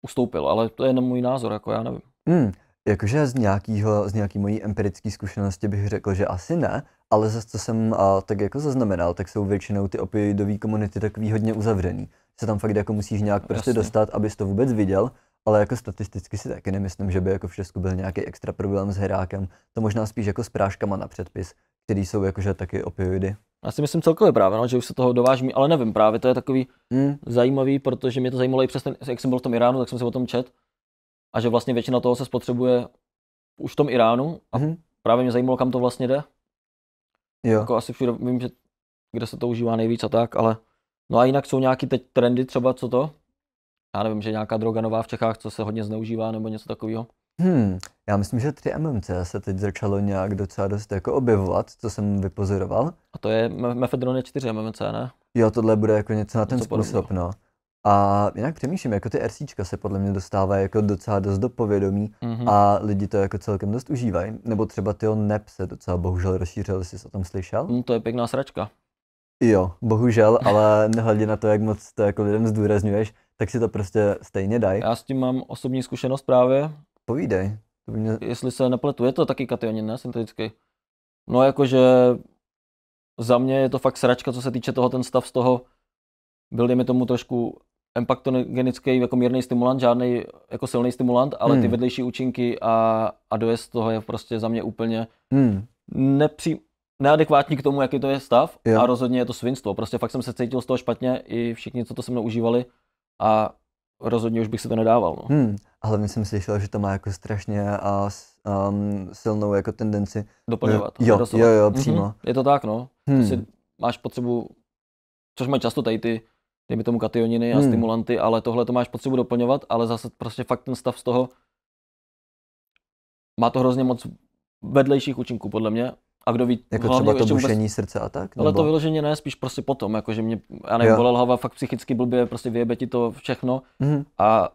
ustoupil, ale to je jenom můj názor, jako já nevím. Hmm, jakože z, nějakého z nějaký mojí empirické zkušenosti bych řekl, že asi ne, ale zase co jsem a, tak jako zaznamenal, tak jsou většinou ty opioidové komunity takový hodně uzavřený se tam fakt jako musíš nějak no, prostě Jasně. dostat, abys to vůbec viděl, ale jako statisticky si taky nemyslím, že by jako v Česku byl nějaký extra problém s herákem. To možná spíš jako s práškama na předpis, který jsou jakože taky opioidy. Já si myslím celkově právě, no, že už se toho dovážím, ale nevím, právě to je takový mm. zajímavý, protože mě to zajímalo i přes ten, jak jsem byl v tom Iránu, tak jsem se o tom čet. A že vlastně většina toho se spotřebuje už v tom Iránu a mm. právě mě zajímalo, kam to vlastně jde. Jo. Jako asi všude vím, že kde se to užívá nejvíc a tak, ale No a jinak jsou nějaké teď trendy třeba, co to? Já nevím, že nějaká droga nová v Čechách, co se hodně zneužívá nebo něco takového? Hmm, já myslím, že 3MMC se teď začalo nějak docela dost jako objevovat, co jsem vypozoroval. A to je mefedron je 4MMC, ne? Jo, tohle bude jako něco na ten něco způsob, podobno. no. A jinak přemýšlím, jako ty RCčka se podle mě dostávají jako docela dost do povědomí mm-hmm. a lidi to jako celkem dost užívají. Nebo třeba ty on se docela bohužel rozšířil, jsi o tom slyšel? Mm, to je pěkná sračka. Jo, bohužel, ale nehledě na to, jak moc to jako lidem zdůrazňuješ, tak si to prostě stejně daj. Já s tím mám osobní zkušenost právě. Povídej. To by mě... Jestli se nepletu, je to taky kationin, ne? Syntetický. No jakože za mě je to fakt sračka, co se týče toho, ten stav z toho byl, mi tomu, trošku empaktogenický jako mírný stimulant, žádný jako silný stimulant, ale hmm. ty vedlejší účinky a, a dojezd toho je prostě za mě úplně hmm. nepřím, neadekvátní k tomu, jaký to je stav jo. a rozhodně je to svinstvo. Prostě fakt jsem se cítil z toho špatně i všichni, co to se mnou užívali a rozhodně už bych si to nedával. No. Hmm, a hlavně jsem slyšel, že to má jako strašně a um, silnou jako tendenci doplňovat. Jo, jo, jo, mhm, přímo. Mm-hmm. Je to tak, no. Hmm. Ty prostě si máš potřebu, což mají často tady ty, dejme tomu kationiny a hmm. stimulanty, ale tohle to máš potřebu doplňovat, ale zase prostě fakt ten stav z toho má to hrozně moc vedlejších účinků, podle mě, a kdo ví, jako třeba to bušení vůbec, srdce a tak? Nebo? Ale to vyloženě ne, spíš prostě potom, jakože mě, já nevím, bolel hlava fakt psychicky blbě, prostě vyjebe ti to všechno. Mm-hmm. A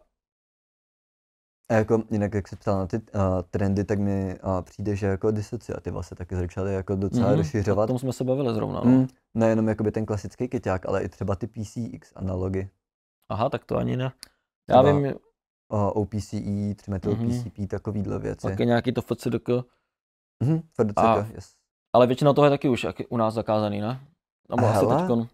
a jako jinak, jak se ptal na ty uh, trendy, tak mi uh, přijde, že jako disociativa se taky začaly jako docela mm-hmm. rozšiřovat. O tom jsme se bavili zrovna. No. Mm, nejenom jakoby ten klasický kyťák, ale i třeba ty PCX analogy. Aha, tak to ani ne. Já třeba, vím... Uh, OPCE, třeba to mm-hmm. PCP, takovýhle věci. Taky nějaký to FCDK. Mhm, FCDK, a... yes. Ale většina toho je taky už u nás zakázaný, ne? No, asi teďkon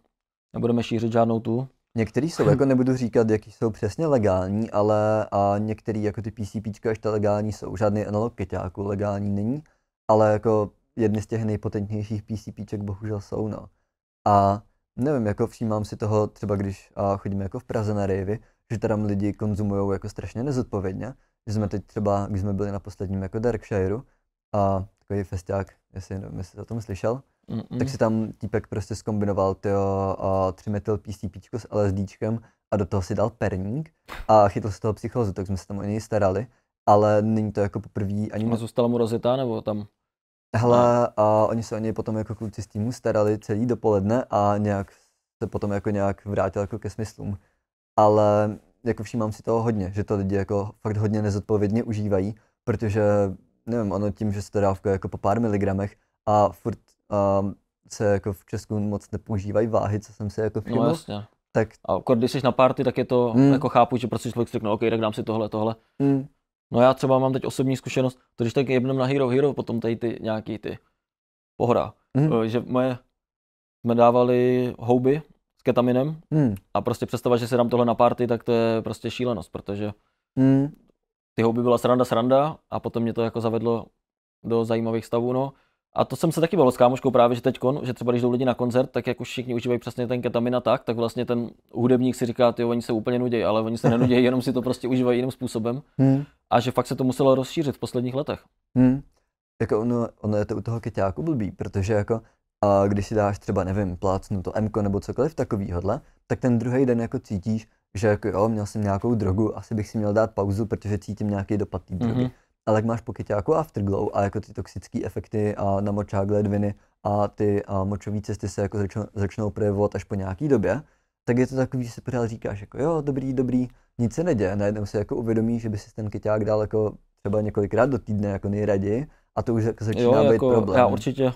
nebudeme šířit žádnou tu. Některý jsou, jako nebudu říkat, jaký jsou přesně legální, ale a některý jako ty PCPčka ještě legální jsou. Žádný analog kyťáku legální není, ale jako jedny z těch nejpotentnějších PCP, bohužel jsou, no. A nevím, jako všímám si toho třeba, když a chodíme jako v Praze na rejvy, že tam lidi konzumují jako strašně nezodpovědně, že jsme teď třeba, když jsme byli na posledním jako Darkshire, a takový festiák, jestli nevím, jestli o tom slyšel, Mm-mm. tak si tam týpek prostě skombinoval tyjo, tři metyl PCP s LSDčkem a do toho si dal perník a chytl z toho psychózu, tak jsme se tam o něj starali, ale není to jako poprvé ani... A zůstala mu rozjetá nebo tam? Hele, a oni se o něj potom jako kluci z týmu starali celý dopoledne a nějak se potom jako nějak vrátil jako ke smyslům. Ale jako všímám si toho hodně, že to lidi jako fakt hodně nezodpovědně užívají, protože nevím, ono tím, že se to dávkuje jako po pár miligramech a furt um, se jako v Česku moc nepoužívají váhy, co jsem si jako všiml. No jasně. Tak... A když jsi na party, tak je to, mm. jako chápu, že prostě člověk řekne, OK, tak dám si tohle, tohle. Mm. No já třeba mám teď osobní zkušenost, to když tak jebnem na Hero Hero, potom tady ty nějaký ty pohoda, mm. Eh, že moje, jsme dávali houby s ketaminem mm. a prostě představa, že se dám tohle na party, tak to je prostě šílenost, protože mm ty houby byla sranda sranda a potom mě to jako zavedlo do zajímavých stavů, no. A to jsem se taky bavil s kámoškou právě, že teď, že třeba když jdou lidi na koncert, tak jak už všichni užívají přesně ten ketamin a tak, tak vlastně ten hudebník si říká, ty oni se úplně nudějí, ale oni se nenudějí, jenom si to prostě užívají jiným způsobem. Hmm. A že fakt se to muselo rozšířit v posledních letech. Hmm. Jako ono, ono je to u toho keťáku blbý, protože jako a když si dáš třeba, nevím, plácnu to Mko nebo cokoliv takovýhodle, tak ten druhý den jako cítíš, že jako jo, měl jsem nějakou drogu, asi bych si měl dát pauzu, protože cítím nějaký dopad té drogy. Mm-hmm. Ale jak máš pokytě jako afterglow a jako ty toxické efekty a močák ledviny a ty a močové cesty se jako začnou, začnou projevovat až po nějaký době, tak je to takový, že si pořád říkáš jako jo, dobrý, dobrý, nic se neděje, najednou se jako uvědomí, že by si ten kyťák dal jako třeba několikrát do týdne jako nejraději a to už jako začíná jo, jako, být problém. Já určitě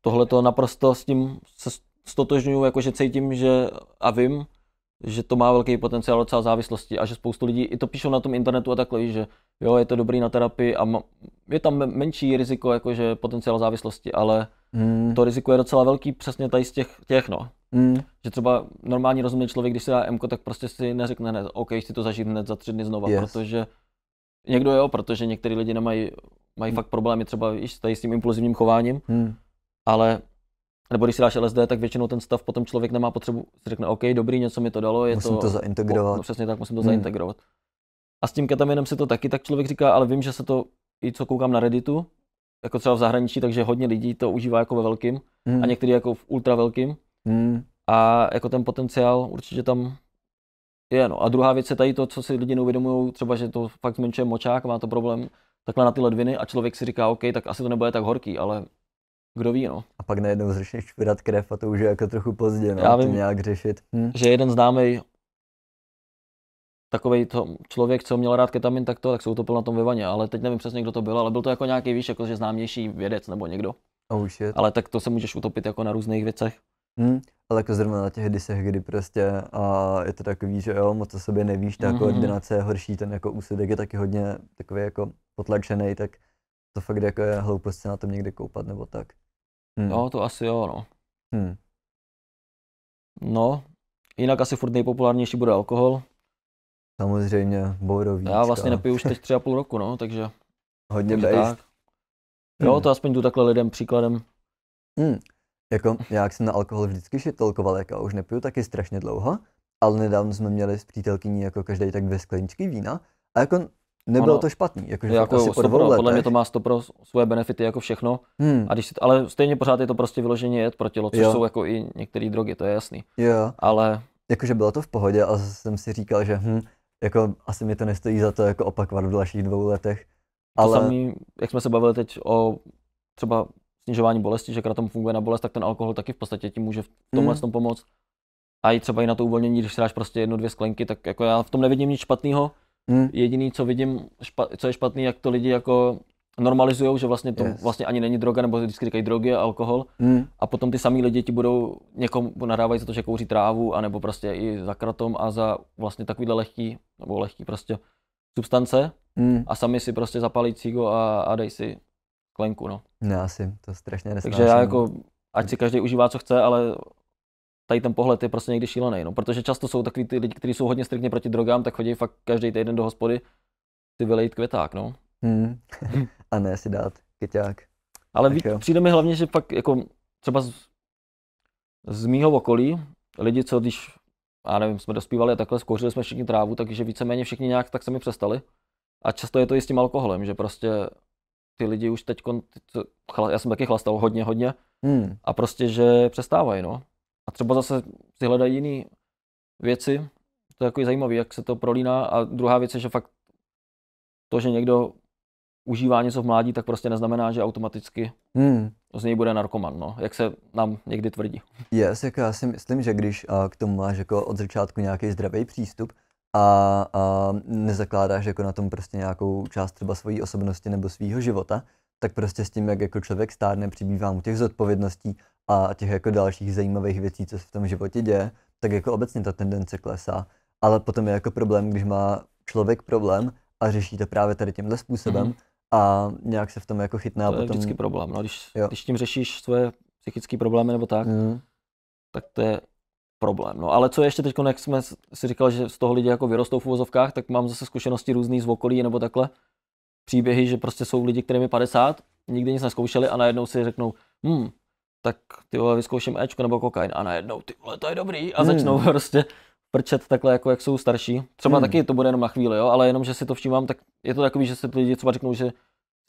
tohle to naprosto s tím se stotožňuju, jakože cítím, že a vím, že to má velký potenciál docela závislosti a že spoustu lidí i to píšou na tom internetu a takhle, že jo, je to dobrý na terapii a je tam menší riziko jakože potenciál závislosti, ale hmm. to riziko je docela velký přesně tady z těch, těch no. Hmm. Že třeba normální rozumný člověk, když si dá MK, tak prostě si neřekne hned, OK, chci to zažít hned za tři dny znova, yes. protože někdo jo, protože některý lidi nemají, mají hmm. fakt problémy třeba i s tím impulzivním chováním, hmm. ale nebo když si dáš LSD, tak většinou ten stav potom člověk nemá potřebu, si řekne, OK, dobrý, něco mi to dalo, je musím to, to zaintegrovat. No, přesně tak, musím to hmm. zaintegrovat. A s tím ketaminem si to taky tak člověk říká, ale vím, že se to, i co koukám na Redditu, jako třeba v zahraničí, takže hodně lidí to užívá jako ve velkým hmm. a některý jako v ultra velkým. Hmm. A jako ten potenciál určitě tam je. No. A druhá věc je tady to, co si lidi neuvědomují, třeba, že to fakt zmenšuje močák, má to problém takhle na ty ledviny a člověk si říká, OK, tak asi to nebude tak horký, ale kdo ví, no. A pak najednou začneš čpirat krev a to už je jako trochu pozdě, no, Já vím, to nějak řešit. Hmm. Hm. Že jeden známý takový to člověk, co měl rád ketamin, tak to, tak se utopil na tom vyvaně, ale teď nevím přesně, kdo to byl, ale byl to jako nějaký, víš, jako že známější vědec nebo někdo. Oh shit. Ale tak to se můžeš utopit jako na různých věcech. Hmm, ale jako zrovna na těch disech, kdy prostě a je to takový, že jo, moc o sobě nevíš, ta mm-hmm. Jako koordinace je horší, ten jako úsudek je taky hodně takový jako potlačený, tak to fakt jako je hloupost se na tom někde koupat nebo tak. Hmm. Jo, to asi jo, no. Hmm. No, jinak asi furt nejpopulárnější bude alkohol. Samozřejmě, bojový. Já vlastně nepiju už teď tři a půl roku, no, takže... Hodně tak. Jo, hmm. to aspoň tu takhle lidem příkladem. Hmm. Jako, já jsem na alkohol vždycky šitolkoval, jako už nepiju taky strašně dlouho, ale nedávno jsme měli s přítelkyní jako každý tak dvě skleničky vína a jako Nebylo ano, to špatný, jakože jako po dvou pro, Podle mě to má to pro svoje benefity jako všechno, hmm. a když si, ale stejně pořád je to prostě vyloženě jet pro tělo, což jo. jsou jako i některé drogy, to je jasný. Jo. Ale... Jakože bylo to v pohodě a jsem si říkal, že hm, jako asi mi to nestojí za to jako opakovat v dalších dvou letech. Ale... To samý, jak jsme se bavili teď o třeba snižování bolesti, že kratom funguje na bolest, tak ten alkohol taky v podstatě ti může v tomhle hmm. tom pomoct. A i třeba i na to uvolnění, když si dáš prostě jedno, dvě sklenky, tak jako já v tom nevidím nic špatného. Hmm. Jediný, co vidím, špa, co je špatný, jak to lidi jako normalizují, že vlastně to yes. vlastně ani není droga, nebo vždycky říkají drogy a alkohol. Hmm. A potom ty samý lidi ti budou někomu nadávat za to, že kouří trávu, anebo prostě i za kratom a za vlastně takovýhle lehký, nebo lehký prostě substance. Hmm. A sami si prostě zapalí cigo a, a dej si klenku, no. Já no, asi, to strašně nesnáším. Takže já jako, ať si každý užívá, co chce, ale tady ten pohled je prostě někdy šílený, no, protože často jsou takový ty lidi, kteří jsou hodně striktně proti drogám, tak chodí fakt každý týden do hospody si vylejt květák, no. Hmm. Hm. A ne si dát květák. Ale ví, přijde mi hlavně, že pak jako třeba z, z mýho okolí, lidi, co když, já nevím, jsme dospívali a takhle skořili jsme všichni trávu, takže víceméně všichni nějak tak se mi přestali. A často je to i s tím alkoholem, že prostě ty lidi už teď, já jsem taky chlastal hodně, hodně, hmm. a prostě, že přestávají, no. A třeba zase si hledají jiné věci. To je jako zajímavé, jak se to prolíná. A druhá věc je, že fakt to, že někdo užívá něco v mládí, tak prostě neznamená, že automaticky hmm. z něj bude narkoman, no, jak se nám někdy tvrdí. Yes, jako já si myslím, že když a, k tomu máš jako od začátku nějaký zdravý přístup a, a nezakládáš jako na tom prostě nějakou část třeba svojí osobnosti nebo svého života, tak prostě s tím, jak jako člověk stárne, přibývá mu těch zodpovědností a těch jako dalších zajímavých věcí, co se v tom životě děje, tak jako obecně ta tendence klesá. Ale potom je jako problém, když má člověk problém a řeší to právě tady tímhle způsobem mm-hmm. a nějak se v tom jako chytná. To potom... je vždycky problém, no, když, jo. když tím řešíš svoje psychické problémy nebo tak, mm. tak to je problém. No, ale co ještě teď, jak jsme si říkal, že z toho lidi jako vyrostou v uvozovkách, tak mám zase zkušenosti různý z okolí nebo takhle. Příběhy, že prostě jsou lidi, kterým je 50, nikdy nic neskoušeli a najednou si řeknou, hmm, tak ty vole, vyzkouším Ečko nebo kokain a najednou ty vole, to je dobrý a hmm. začnou prostě prčet takhle, jako jak jsou starší. Třeba hmm. taky to bude jenom na chvíli, jo, ale jenom, že si to všímám, tak je to takový, že si ty lidi třeba řeknou, že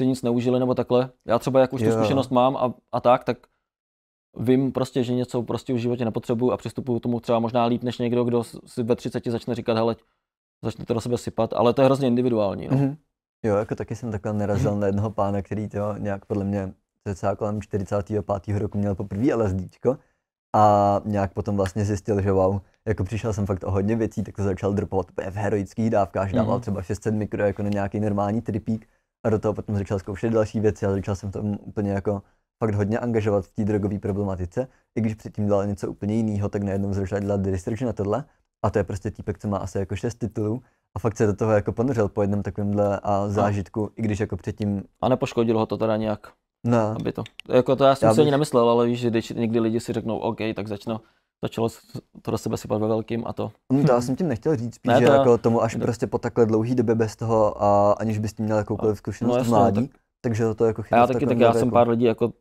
si nic neužili nebo takhle. Já třeba, jak už tu zkušenost mám a, a tak, tak vím prostě, že něco prostě v životě nepotřebuju a přistupuju k tomu třeba možná líp než někdo, kdo si ve 30 začne říkat, hele, začne to do sebe sypat, ale to je hrozně individuální. Jo, no. Mm-hmm. Jo, jako taky jsem takhle narazil na jednoho pána, který to nějak podle mě cca kolem 45. roku měl poprvé LSD a nějak potom vlastně zjistil, že wow, jako přišel jsem fakt o hodně věcí, tak to začal dropovat v heroických dávkách, že dával mhm. třeba 600 mikro jako na nějaký normální tripík a do toho potom začal zkoušet další věci a začal jsem tam úplně jako fakt hodně angažovat v té drogové problematice, i když předtím dělal něco úplně jiného, tak najednou začal dělat research na tohle a to je prostě týpek, co má asi jako šest titulů a fakt se do toho jako ponořil po jednom takovémhle a zážitku, a. i když jako předtím... A nepoškodilo ho to teda nějak? ne. No. aby to. Jako to já jsem já si bych... ani nemyslel, ale víš, že když někdy lidi si řeknou, OK, tak začnou, začalo to do sebe sypat ve velkým a to. No, to já hm. jsem tím nechtěl říct, spíš, ne, že to... jako tomu až prostě po takhle dlouhý době bez toho, a aniž bys tím měl jakoukoliv zkušenost no, no, mládí, tak... takže to jako chytí. Já taky, tak já jsem pár lidí jako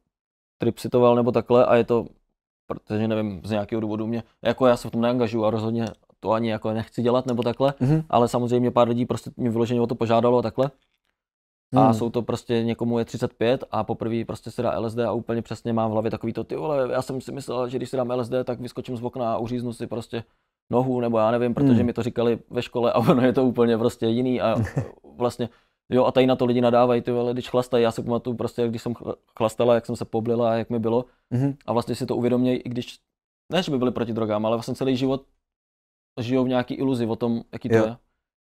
tripsitoval nebo takhle a je to, protože nevím, z nějakého důvodu mě, jako já se v tom neangažuju a rozhodně to ani jako nechci dělat nebo takhle, mm-hmm. ale samozřejmě pár lidí prostě mě vyloženě o to požádalo a takhle. A hmm. jsou to prostě někomu je 35 a poprvé prostě se dá LSD a úplně přesně mám v hlavě takový to, ty vole, já jsem si myslel, že když si dám LSD, tak vyskočím z okna a uříznu si prostě nohu, nebo já nevím, protože hmm. mi to říkali ve škole a ono je to úplně prostě jiný a vlastně, jo a tady na to lidi nadávají, ty vole, když chlastají, já se pamatuju prostě, když jsem chlastala, jak jsem se poblila a jak mi bylo hmm. a vlastně si to uvědomějí, i když, ne, že by byli proti drogám, ale vlastně celý život žijou v nějaký iluzi o tom, jaký to jo. je.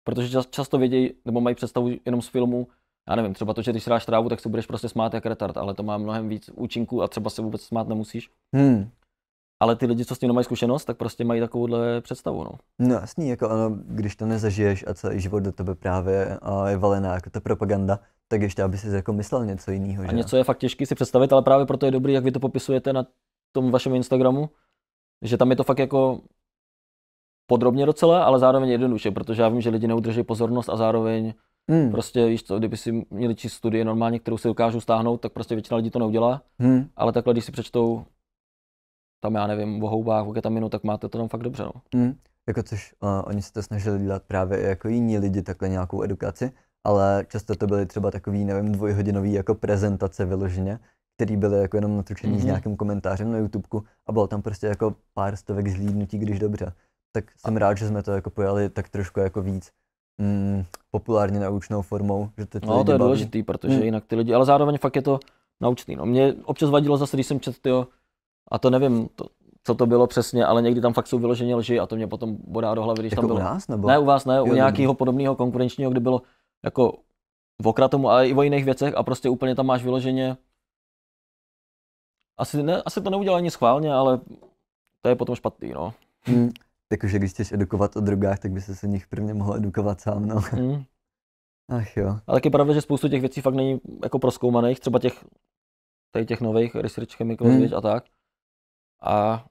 Protože často vědějí, nebo mají představu jenom z filmů, já nevím, třeba to, že když si dáš trávu, tak se budeš prostě smát jak retard, ale to má mnohem víc účinků a třeba se vůbec smát nemusíš. Hmm. Ale ty lidi, co s tím nemají zkušenost, tak prostě mají takovouhle představu. No, no jasný, jako ano, když to nezažiješ a celý život do tebe právě a je valená jako ta propaganda, tak ještě, aby si jako myslel něco jiného. A něco je fakt těžké si představit, ale právě proto je dobrý, jak vy to popisujete na tom vašem Instagramu, že tam je to fakt jako podrobně docela, ale zároveň jednoduše, protože já vím, že lidi neudrží pozornost a zároveň Hmm. Prostě víš co, kdyby si měli číst studie normálně, kterou si dokážu stáhnout, tak prostě většina lidí to neudělá. Hmm. Ale takhle, když si přečtou tam já nevím, o houbách, o ketaminu, tak máte to tam fakt dobře. No. Hmm. Jako což uh, oni se to snažili dělat právě jako jiní lidi, takhle nějakou edukaci, ale často to byly třeba takový, nevím, dvojhodinový jako prezentace vyloženě, který byly jako jenom natručený mm-hmm. s hmm. nějakým komentářem na YouTubeku a bylo tam prostě jako pár stovek zhlídnutí, když dobře. Tak jsem a... rád, že jsme to jako pojali tak trošku jako víc mm, populárně naučnou formou. Že to no, to je důležité, protože mm. jinak ty lidi, ale zároveň fakt je to naučný. No, mě občas vadilo zase, když jsem četl, tyjo, a to nevím, to, co to bylo přesně, ale někdy tam fakt jsou vyloženě lži a to mě potom bodá do hlavy, když jako tam bylo. u nás? Nebo? Ne, u vás ne, jo, u nějakého podobného konkurenčního, kdy bylo jako v okratomu, ale i o jiných věcech a prostě úplně tam máš vyloženě asi, ne, asi to neudělal ani schválně, ale to je potom špatný, no. Hmm už když chceš edukovat o drogách, tak by se se nich prvně mohl edukovat sám, no. Mm. Ach jo. Ale taky je pravda, že spoustu těch věcí fakt není jako proskoumaných, třeba těch, tady těch nových research chemicals mm. a tak. A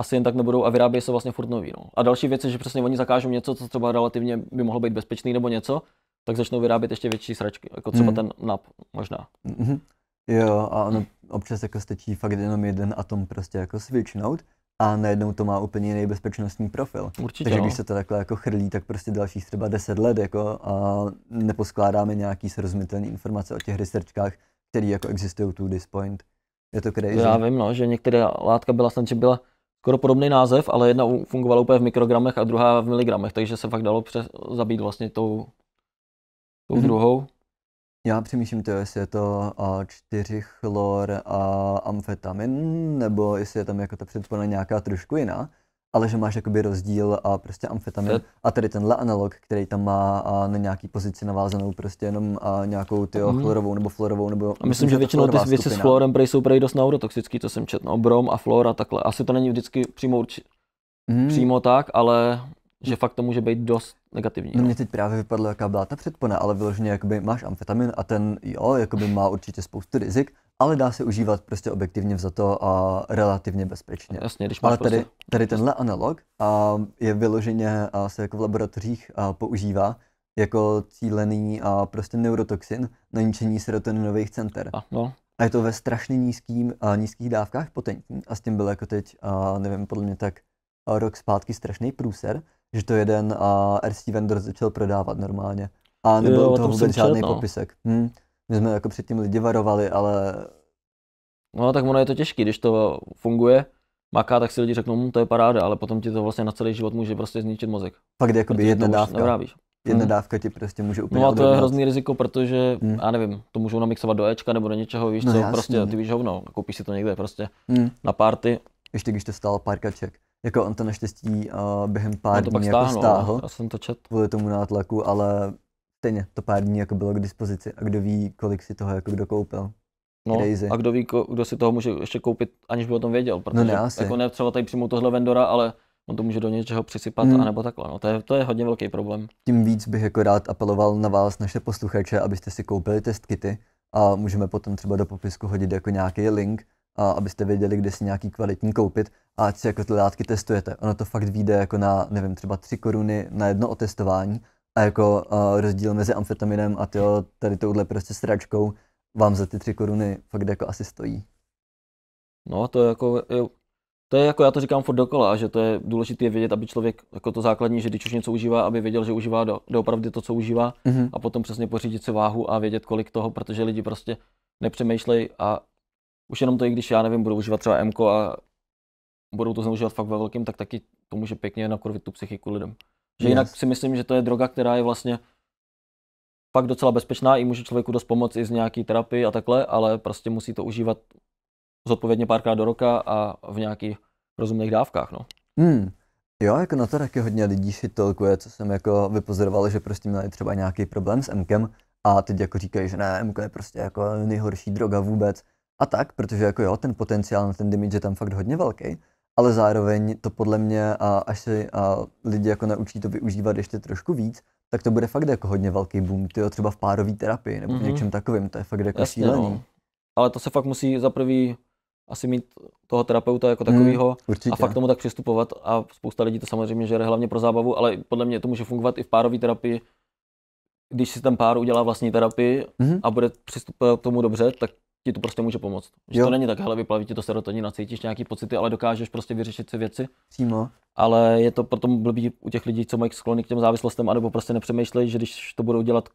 asi jen tak nebudou a vyrábějí se vlastně furt nový. No. A další věc je, že přesně oni zakážou něco, co třeba relativně by mohlo být bezpečný nebo něco, tak začnou vyrábět ještě větší sračky, jako třeba mm. ten NAP možná. Mm-hmm. Jo, a ono občas jako stačí fakt jenom jeden atom prostě jako switchnout a najednou to má úplně jiný bezpečnostní profil. Určitě, Takže no. když se to takhle jako chrlí, tak prostě dalších třeba 10 let jako a neposkládáme nějaký srozumitelné informace o těch researchkách, které jako existují tu dispoint. Je to crazy. Já vím, no, že některá látka byla snad, že byla skoro podobný název, ale jedna fungovala úplně v mikrogramech a druhá v miligramech, takže se fakt dalo zabít vlastně tou, tou mm-hmm. druhou. Já přemýšlím to, jestli je to 4 chlor a amfetamin, nebo jestli je tam jako ta předpona nějaká trošku jiná, ale že máš jakoby rozdíl a prostě amfetamin a tady tenhle analog, který tam má a na nějaký pozici navázanou prostě jenom a nějakou ty mm. chlorovou nebo florovou nebo... A myslím, že většinou ty věci s florem prej jsou prej dost neurotoxický, to jsem četl, no, brom a flora a takhle. Asi to není vždycky přímo, mm. přímo tak, ale že fakt to může být dost negativní. No, no. mě teď právě vypadlo, jaká byla ta předpona, ale vyloženě jakoby máš amfetamin a ten jo, jakoby má určitě spoustu rizik, ale dá se užívat prostě objektivně za to a relativně bezpečně. Jasně, když máš ale tady, prostě... tady tenhle analog a je vyloženě a se jako v laboratořích a používá jako cílený a prostě neurotoxin na ničení serotoninových center. A, no. a je to ve strašně nízkým, a nízkých dávkách potentní a s tím byl jako teď, a nevím, podle mě tak rok zpátky strašný průser, že to jeden a RC vendor začal prodávat normálně. A nebyl to vůbec žádný no. popisek. Hm. My jsme jako předtím lidi varovali, ale... No tak ono je to těžké, když to funguje, maká, tak si lidi řeknou, hm, to je paráda, ale potom ti to vlastně na celý život může prostě zničit mozek. Fakt jakoby jedna dávka. Jedna hmm. dávka ti prostě může úplně No a to odrovnat. je hrozný riziko, protože, hmm. já nevím, to můžou namixovat do Ečka nebo do něčeho, víš no, co, jasný. prostě ty víš hovno, koupíš si to někde prostě hmm. na party. Ještě když to stál pár kaček jako on to naštěstí uh, během pár jako no, dní jako stáhl. Já jsem to čet. Kvůli tomu nátlaku, ale stejně to pár dní jako bylo k dispozici a kdo ví, kolik si toho jako kdo koupil. No, Crazy. a kdo ví, kdo si toho může ještě koupit, aniž by o tom věděl, no, protože no, ne, asi. jako ne třeba tady přímo tohle vendora, ale on to může do něčeho přisypat, hmm. anebo takhle. No, to, je, to je hodně velký problém. Tím víc bych jako rád apeloval na vás, naše posluchače, abyste si koupili testkity a můžeme potom třeba do popisku hodit jako nějaký link, a abyste věděli, kde si nějaký kvalitní koupit a ať si jako ty látky testujete. Ono to fakt vyjde jako na, nevím, třeba 3 koruny na jedno otestování a jako a rozdíl mezi amfetaminem a tyjo, tady touhle prostě sračkou vám za ty 3 koruny fakt jako asi stojí. No to je jako, to je jako já to říkám furt dokola, že to je důležité vědět, aby člověk, jako to základní, že když už něco užívá, aby věděl, že užívá do, doopravdy to, co užívá mm-hmm. a potom přesně pořídit si váhu a vědět, kolik toho, protože lidi prostě nepřemýšlej a už jenom to, i když já nevím, budu užívat třeba MK a budou to zneužívat fakt ve velkým, tak taky to může pěkně nakurvit tu psychiku lidem. Že yes. jinak si myslím, že to je droga, která je vlastně fakt docela bezpečná, i může člověku dost pomoct i z nějaký terapii a takhle, ale prostě musí to užívat zodpovědně párkrát do roka a v nějakých rozumných dávkách. No. Hmm. Jo, jako na to taky hodně lidí si tolkuje, co jsem jako vypozoroval, že prostě měli třeba nějaký problém s MKem a teď jako říkají, že ne, MK je prostě jako nejhorší droga vůbec a tak, protože jako jo, ten potenciál na ten damage je tam fakt hodně velký, ale zároveň to podle mě, a až se a lidi jako naučí to využívat ještě trošku víc, tak to bude fakt jako hodně velký boom, tyjo, třeba v párové terapii nebo mm-hmm. něčem takovým, to je fakt jako Jasně, no. šílený. No. Ale to se fakt musí za prvý asi mít toho terapeuta jako takového hmm, a fakt tomu tak přistupovat a spousta lidí to samozřejmě žere hlavně pro zábavu, ale podle mě to může fungovat i v párové terapii, když si ten pár udělá vlastní terapii mm-hmm. a bude přistupovat k tomu dobře, tak ti to prostě může pomoct. Že jo. to není tak, hele, vyplaví ti to serotonin a cítíš nějaký pocity, ale dokážeš prostě vyřešit si věci. Přímo. Ale je to potom blbý u těch lidí, co mají sklony k těm závislostem, anebo prostě nepřemýšlejí, že když to budou dělat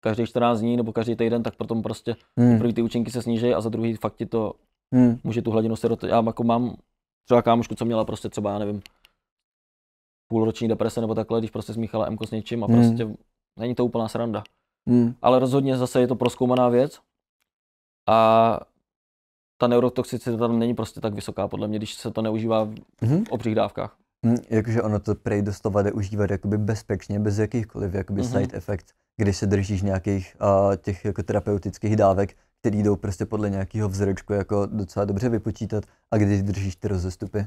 každý 14 dní nebo každý týden, tak potom prostě hmm. první ty účinky se sníží a za druhý fakt ti to hmm. může tu hladinu serotonin. Já jako mám třeba kámošku, co měla prostě třeba, já nevím, půlroční deprese nebo takhle, když prostě smíchala MK s něčím a hmm. prostě hmm. není to úplná sranda. Hmm. Ale rozhodně zase je to proskoumaná věc, a ta neurotoxicita tam není prostě tak vysoká, podle mě, když se to neužívá v mm-hmm. obřích dávkách. Mm, jakože ono to prej dostovat jde užívat jakoby bezpečně, bez jakýchkoliv jakoby mm-hmm. side effect, když se držíš nějakých uh, těch jako terapeutických dávek, které jdou prostě podle nějakého vzročku jako docela dobře vypočítat a když držíš ty rozestupy.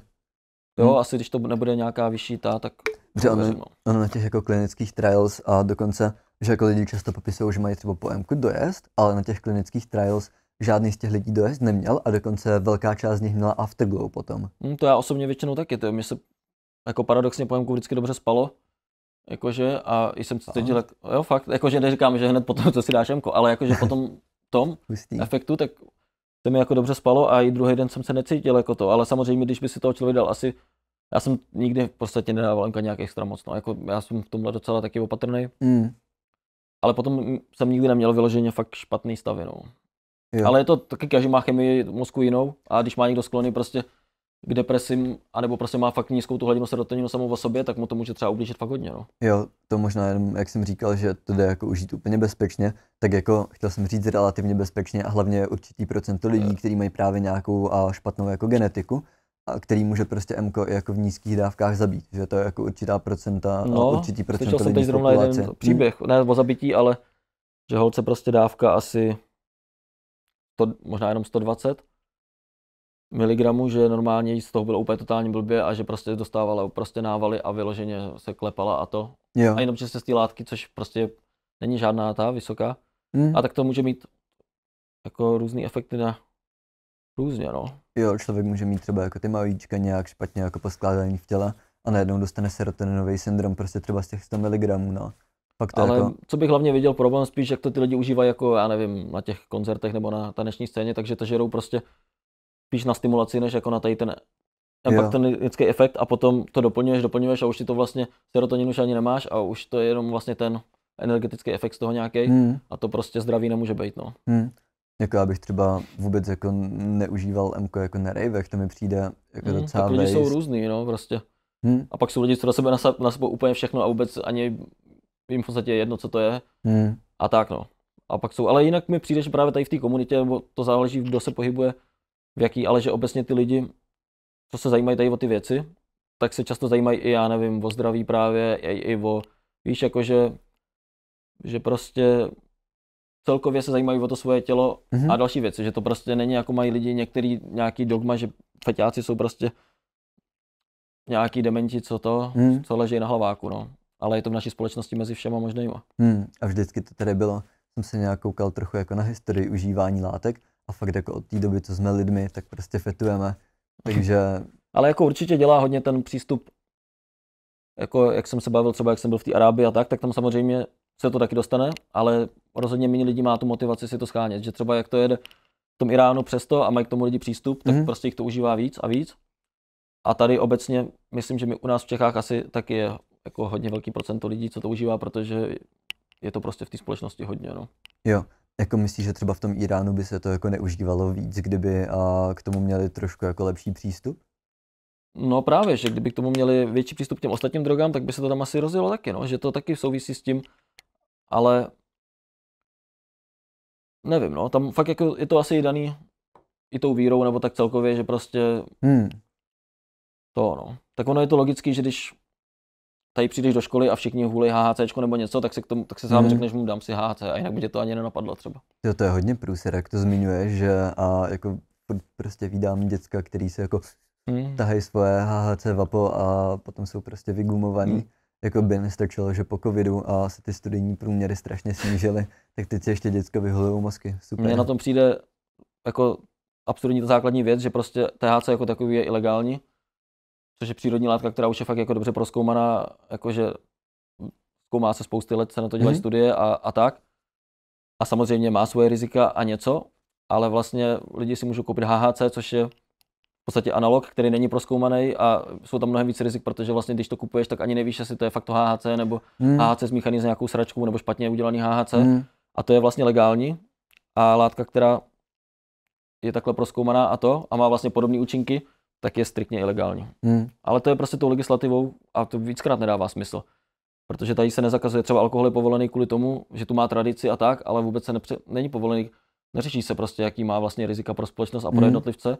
Jo, hmm. asi když to nebude nějaká vyšší ta, tak... Že ono, no. ono na těch jako klinických trials a dokonce, že jako lidi často popisují, že mají třeba po MK dojezd, ale na těch klinických trials žádný z těch lidí dojezd neměl a dokonce velká část z nich měla afterglow potom. Hmm, to já osobně většinou taky, to mě se jako paradoxně pojemku vždycky dobře spalo, jakože a jsem si teď tak, jo fakt, jakože neříkám, že hned potom, co si dáš jemko, ale jakože potom tom efektu, tak se mi jako dobře spalo a i druhý den jsem se necítil jako to, ale samozřejmě, když by si toho člověk dal asi, já jsem nikdy v podstatě nedával jemka nějak extra moc, no, jako já jsem v tomhle docela taky opatrný, mm. ale potom jsem nikdy neměl vyloženě fakt špatný stav, no. Jo. Ale je to taky, každý má chemii mozku jinou a když má někdo sklony prostě k depresím, anebo prostě má fakt nízkou tu hladinu serotoninu samou o sobě, tak mu to může třeba ublížit fakt hodně. No. Jo, to možná jenom, jak jsem říkal, že to jde jako užít úplně bezpečně, tak jako chtěl jsem říct relativně bezpečně a hlavně určitý procento lidí, eh. kteří mají právě nějakou a špatnou jako genetiku, a který může prostě MK jako v nízkých dávkách zabít, že to je jako určitá procenta, no, určitý procento lidí jsem teď zrovna jeden příběh, ne o zabití, ale že holce prostě dávka asi 100, možná jenom 120 miligramů, že normálně jí z toho bylo úplně totálně blbě a že prostě dostávala prostě návaly a vyloženě se klepala a to. Jo. A jenom přes z té látky, což prostě není žádná ta vysoká. Hmm. A tak to může mít jako různý efekty na různě, no. Jo, člověk může mít třeba jako ty malíčka nějak špatně jako poskládání v těle a najednou dostane serotoninový syndrom prostě třeba z těch 100 mg, no. Fakt ale jako... co bych hlavně viděl problém spíš, jak to ty lidi užívají jako, já nevím, na těch koncertech nebo na taneční scéně, takže to žerou prostě spíš na stimulaci, než jako na tady ten empaktonický efekt a potom to doplňuješ, doplňuješ a už ti to vlastně serotonin už ani nemáš a už to je jenom vlastně ten energetický efekt z toho nějaký hmm. a to prostě zdraví nemůže být. No. Hmm. Jako já bych třeba vůbec jako neužíval MK jako na ravech, to mi přijde jako hmm, docela Tak lidi jsou různý, no prostě. Hmm. A pak jsou lidi, co na sebe na, úplně všechno a vůbec ani vím v podstatě jedno, co to je hmm. a tak no. A pak jsou, ale jinak mi přijde, že právě tady v té komunitě, nebo to záleží, kdo se pohybuje, v jaký, ale že obecně ty lidi, co se zajímají tady o ty věci, tak se často zajímají i já nevím, o zdraví právě, i, i o, víš, jakože, že prostě celkově se zajímají o to svoje tělo mm-hmm. a další věci, že to prostě není jako mají lidi některý nějaký dogma, že feťáci jsou prostě nějaký dementi, co to, mm. co leží na hlaváku, no ale je to v naší společnosti mezi všema možnýma. Hmm, a vždycky to tady bylo, jsem se nějak koukal trochu jako na historii užívání látek a fakt jako od té doby, co jsme lidmi, tak prostě fetujeme, takže... ale jako určitě dělá hodně ten přístup, jako jak jsem se bavil třeba, jak jsem byl v té Arábii a tak, tak tam samozřejmě se to taky dostane, ale rozhodně méně lidí má tu motivaci si to schánět, že třeba jak to jede v tom Iránu přesto a mají k tomu lidi přístup, tak mm-hmm. prostě jich to užívá víc a víc. A tady obecně, myslím, že my u nás v Čechách asi taky je jako hodně velký procento lidí, co to užívá, protože je to prostě v té společnosti hodně. No. Jo, jako myslíš, že třeba v tom Iránu by se to jako neužívalo víc, kdyby a k tomu měli trošku jako lepší přístup? No právě, že kdyby k tomu měli větší přístup k těm ostatním drogám, tak by se to tam asi rozjelo taky, no, že to taky souvisí s tím, ale nevím, no, tam fakt jako je to asi daný i tou vírou, nebo tak celkově, že prostě hmm. to, no. Tak ono je to logický, že když tady přijdeš do školy a všichni hulej HHC nebo něco, tak se, k tomu, tak se sám mm. řekneš mu dám si HHC a jinak by tě to ani nenapadlo třeba. Jo, to je hodně průser, jak to zmiňuješ, že a jako prostě vydám děcka, který se jako hmm. tahají svoje HHC vapo a potom jsou prostě vygumovaný. Hmm. Jako by nestačilo, že po covidu a se ty studijní průměry strašně snížily, tak teď se ještě děcka vyholují mozky. Super. Mně na tom přijde jako absurdní základní věc, že prostě THC jako takový je ilegální, což je přírodní látka, která už je fakt jako dobře proskoumaná, jakože zkoumá se spousty let, se na to dělají mm-hmm. studie a, a tak. A samozřejmě má svoje rizika a něco, ale vlastně lidi si můžou koupit HHC, což je v podstatě analog, který není proskoumaný a jsou tam mnohem víc rizik, protože vlastně když to kupuješ, tak ani nevíš, jestli to je fakt to HHC nebo mm. HHC smíchaný s nějakou sračkou nebo špatně udělaný HHC. Mm. A to je vlastně legální a látka, která je takhle proskoumaná a to a má vlastně podobné účinky, tak je striktně ilegální. Hmm. Ale to je prostě tou legislativou a to víckrát nedává smysl. Protože tady se nezakazuje, třeba alkohol je povolený kvůli tomu, že tu má tradici a tak, ale vůbec se nepře- není povolený, neřeší se prostě, jaký má vlastně rizika pro společnost a pro hmm. jednotlivce.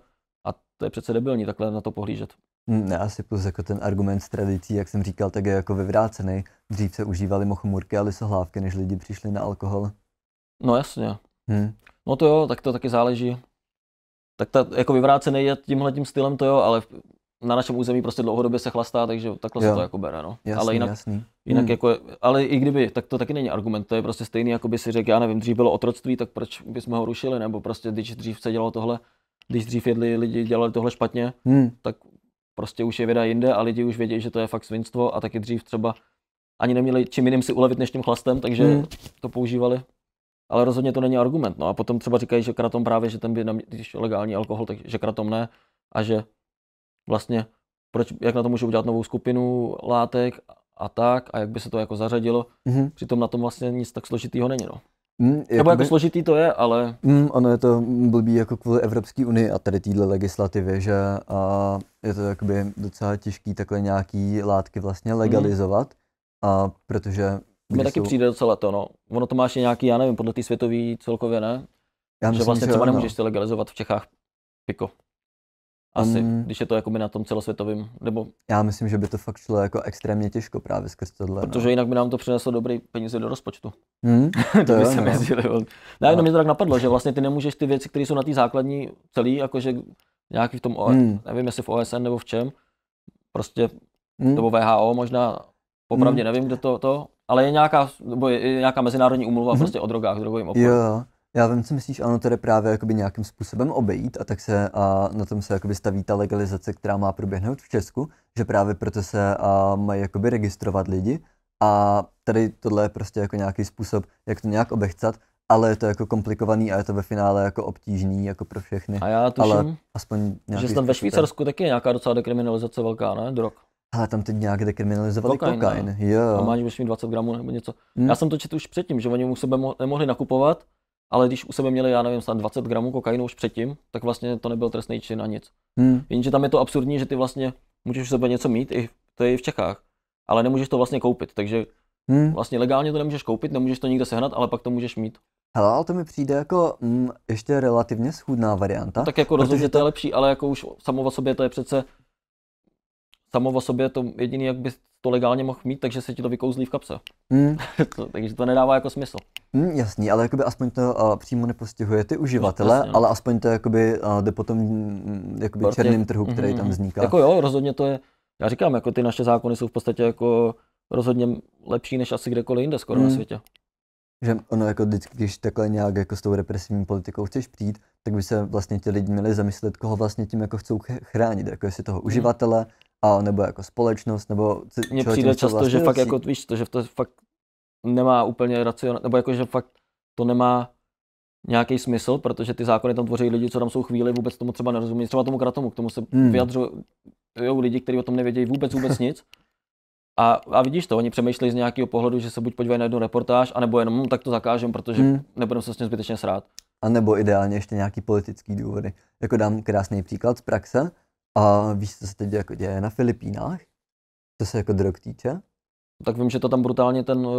A to je přece debilní takhle na to pohlížet. Hmm, ne, asi plus jako ten argument s tradicí, jak jsem říkal, tak je jako vyvrácený. Dřív se užívali mochomurky a lisohlávky, než lidi přišli na alkohol. No jasně. Hmm. No to jo, tak to taky záleží, tak ta jako vyvrácený je tímhle tím stylem to jo, ale na našem území prostě dlouhodobě se chlastá, takže takhle jo. se to jako bere, no. Jasný, ale jinak, jasný. jinak hmm. jako, ale i kdyby, tak to taky není argument, to je prostě stejný, jako by si řekl, já nevím, dřív bylo otroctví, tak proč bychom ho rušili, nebo prostě když dřív se dělalo tohle, když dřív jedli lidi, dělali tohle špatně, hmm. tak prostě už je věda jinde a lidi už vědí, že to je fakt svinstvo a taky dřív třeba ani neměli čím jiným si ulevit než tím chlastem, takže hmm. to používali ale rozhodně to není argument. No a potom třeba říkají, že kratom právě, že ten by, neměl, když je legální alkohol, takže kratom ne a že vlastně, proč, jak na to můžu udělat novou skupinu látek a tak a jak by se to jako zařadilo. Mm-hmm. Přitom na tom vlastně nic tak složitýho není. No. Mm, jako Nebo by... jako složitý to je, ale... Mm, ono je to blbý jako kvůli Evropské unii a tady téhle legislativě, že a je to jakoby docela těžký takhle nějaký látky vlastně legalizovat, mm. a protože to mi taky jsou... přijde docela to, no. Ono to máš nějaký, já nevím, podle té světové celkově, ne? Já myslím, vlastně že vlastně že třeba nemůžeš si legalizovat v Čechách piko. Jako, asi, um, když je to jakoby na tom celosvětovým, nebo... Já myslím, že by to fakt šlo jako extrémně těžko právě skrz tohle. No. Protože no. jinak by nám to přineslo dobrý peníze do rozpočtu. Hmm, to, by jo, se no. jezdili. Ne, jenom no. mě to tak napadlo, že vlastně ty nemůžeš ty věci, které jsou na té základní celý, jakože nějaký v tom, OS, hmm. nevím jestli v OSN nebo v čem, prostě, hmm. nebo VHO možná, popravdě hmm. nevím, kde to, to ale je nějaká, nebo je nějaká mezinárodní umluva mm-hmm. prostě o drogách, drogovým obchodu. Jo, já vím, co myslíš, ano, to právě jakoby nějakým způsobem obejít a tak se a na tom se jakoby staví ta legalizace, která má proběhnout v Česku, že právě proto se a, mají jakoby registrovat lidi a tady tohle je prostě jako nějaký způsob, jak to nějak obechcat, ale je to jako komplikovaný a je to ve finále jako obtížný jako pro všechny. A já tuším, ale aspoň že tam ve Švýcarsku taky je nějaká docela dekriminalizace velká, ne? Drog. Ale tam teď nějak dekriminalizovali kokain. kokain. Jo. A máš už mít 20 gramů nebo něco. Hmm. Já jsem to četl už předtím, že oni u sebe mo- nemohli nakupovat, ale když u sebe měli, já nevím, snad 20 gramů kokainu už předtím, tak vlastně to nebyl trestný čin na nic. Hmm. Jenže tam je to absurdní, že ty vlastně můžeš u sebe něco mít, i, to je i v Čechách, ale nemůžeš to vlastně koupit. Takže hmm. vlastně legálně to nemůžeš koupit, nemůžeš to nikde sehnat, ale pak to můžeš mít. Hele, ale to mi přijde jako mm, ještě relativně schůdná varianta. No, tak jako rozhodně to je lepší, ale jako už samo o sobě to je přece samo o sobě to jediný, jak bys to legálně mohl mít, takže se ti to vykouzlí v kapse. Hmm. to, takže to nedává jako smysl. Hmm, jasný, ale jakoby aspoň to uh, přímo nepostihuje ty uživatele, no, jasně, no. ale aspoň to jakoby, uh, jde po tom mm, jakoby černým trhu, který mm, tam mhm. vzniká. Jako jo, rozhodně to je, já říkám, jako ty naše zákony jsou v podstatě jako rozhodně lepší než asi kdekoliv jinde skoro hmm. na světě. Že ono jako vždycky, když takhle nějak jako s tou represivní politikou chceš přijít, tak by se vlastně ti lidi měli zamyslet, koho vlastně tím jako chcou chránit, jako jestli toho mhm. uživatele, a nebo jako společnost, nebo c- Mně přijde často, vlastně že fakt jako, víš to, že to fakt nemá úplně racionální, nebo jako, že fakt to nemá nějaký smysl, protože ty zákony tam tvoří lidi, co tam jsou chvíli, vůbec tomu třeba nerozumí, třeba tomu kratomu, k tomu se hmm. vyjadřují lidi, kteří o tom nevědějí vůbec, vůbec nic. A, a vidíš to, oni přemýšlejí z nějakého pohledu, že se buď podívají na jednu reportáž, anebo jenom hm, tak to zakážem, protože hmm. nebudeme se s tím zbytečně srát anebo ideálně ještě nějaký politický důvody. Jako dám krásný příklad z praxe. A víš, co se teď jako děje na Filipínách, co se jako drog týče? Tak vím, že to tam brutálně ten uh,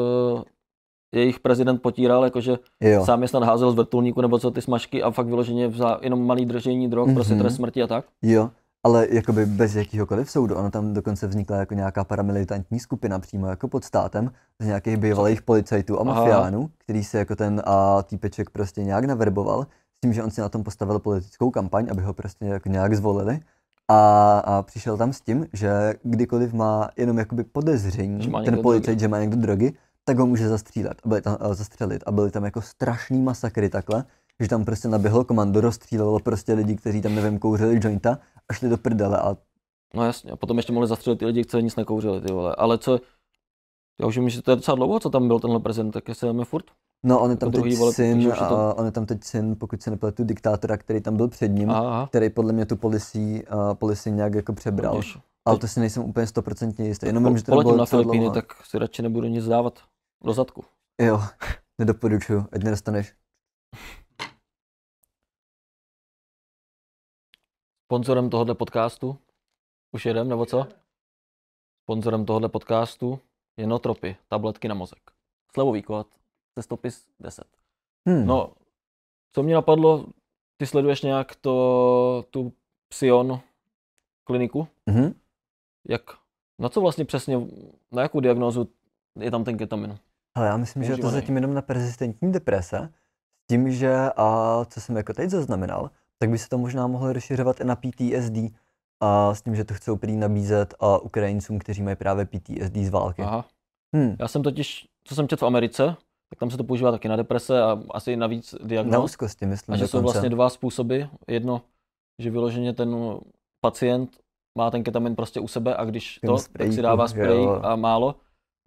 jejich prezident potíral, jakože jo. sám je snad házel z vrtulníku nebo co ty smažky a fakt vyloženě vzal jenom malý držení drog, mm-hmm. prostě mhm. trest smrti a tak. Jo, ale jakoby bez jakýhokoliv soudu. Ono tam dokonce vznikla jako nějaká paramilitantní skupina přímo jako pod státem z nějakých bývalých policajtů a mafiánů, Aha. který se jako ten a týpeček prostě nějak naverboval s tím, že on si na tom postavil politickou kampaň, aby ho prostě jako nějak zvolili. A, a přišel tam s tím, že kdykoliv má jenom jakoby podezření ten policajt, drogy. že má někdo drogy, tak ho může zastřílet a byli tam, a zastřelit. A byly tam jako strašný masakry takhle, že tam prostě naběhlo komando, rozstřílelo prostě lidi, kteří tam nevím, kouřili jointa a šli do prdele. A... No jasně, a potom ještě mohli zastřelit ty lidi, kteří nic nekouřili, ty vole. Ale co, já už myslím, že to je docela dlouho, co tam byl tenhle prezident, tak se jmenuje furt. No, on je tam jako druhý teď vole, syn, to... uh, on je tam teď syn, pokud se nepletu, diktátora, který tam byl před ním, Aha. který podle mě tu policii, uh, nějak jako přebral. Teď... Ale to si nejsem úplně stoprocentně jistý, jenom vím, že to bylo na Filipíny, tak si radši nebudu nic dávat do zadku. Jo, nedoporučuju, ať nedostaneš. Sponzorem tohohle podcastu? Už jedem, nebo co? Sponzorem tohohle podcastu je Notropy, tabletky na mozek. Slevový kód, cestopis 10. Hmm. No, co mě napadlo, ty sleduješ nějak to, tu Psion kliniku? Mm-hmm. Jak, na co vlastně přesně, na jakou diagnózu je tam ten ketamin? Ale já myslím, Užívaný. že to zatím jenom na persistentní deprese, tím, že a co jsem jako teď zaznamenal, tak by se to možná mohlo rozšiřovat i na PTSD a s tím, že to chcou prý nabízet a Ukrajincům, kteří mají právě PTSD z války. Aha. Hmm. Já jsem totiž, co jsem četl v Americe, tak tam se to používá taky na deprese a asi navíc diagnóz. Na úzkosti, myslím. A že dokonce. jsou vlastně dva způsoby. Jedno, že vyloženě ten pacient má ten ketamin prostě u sebe a když to, sprayku, tak si dává spray a málo.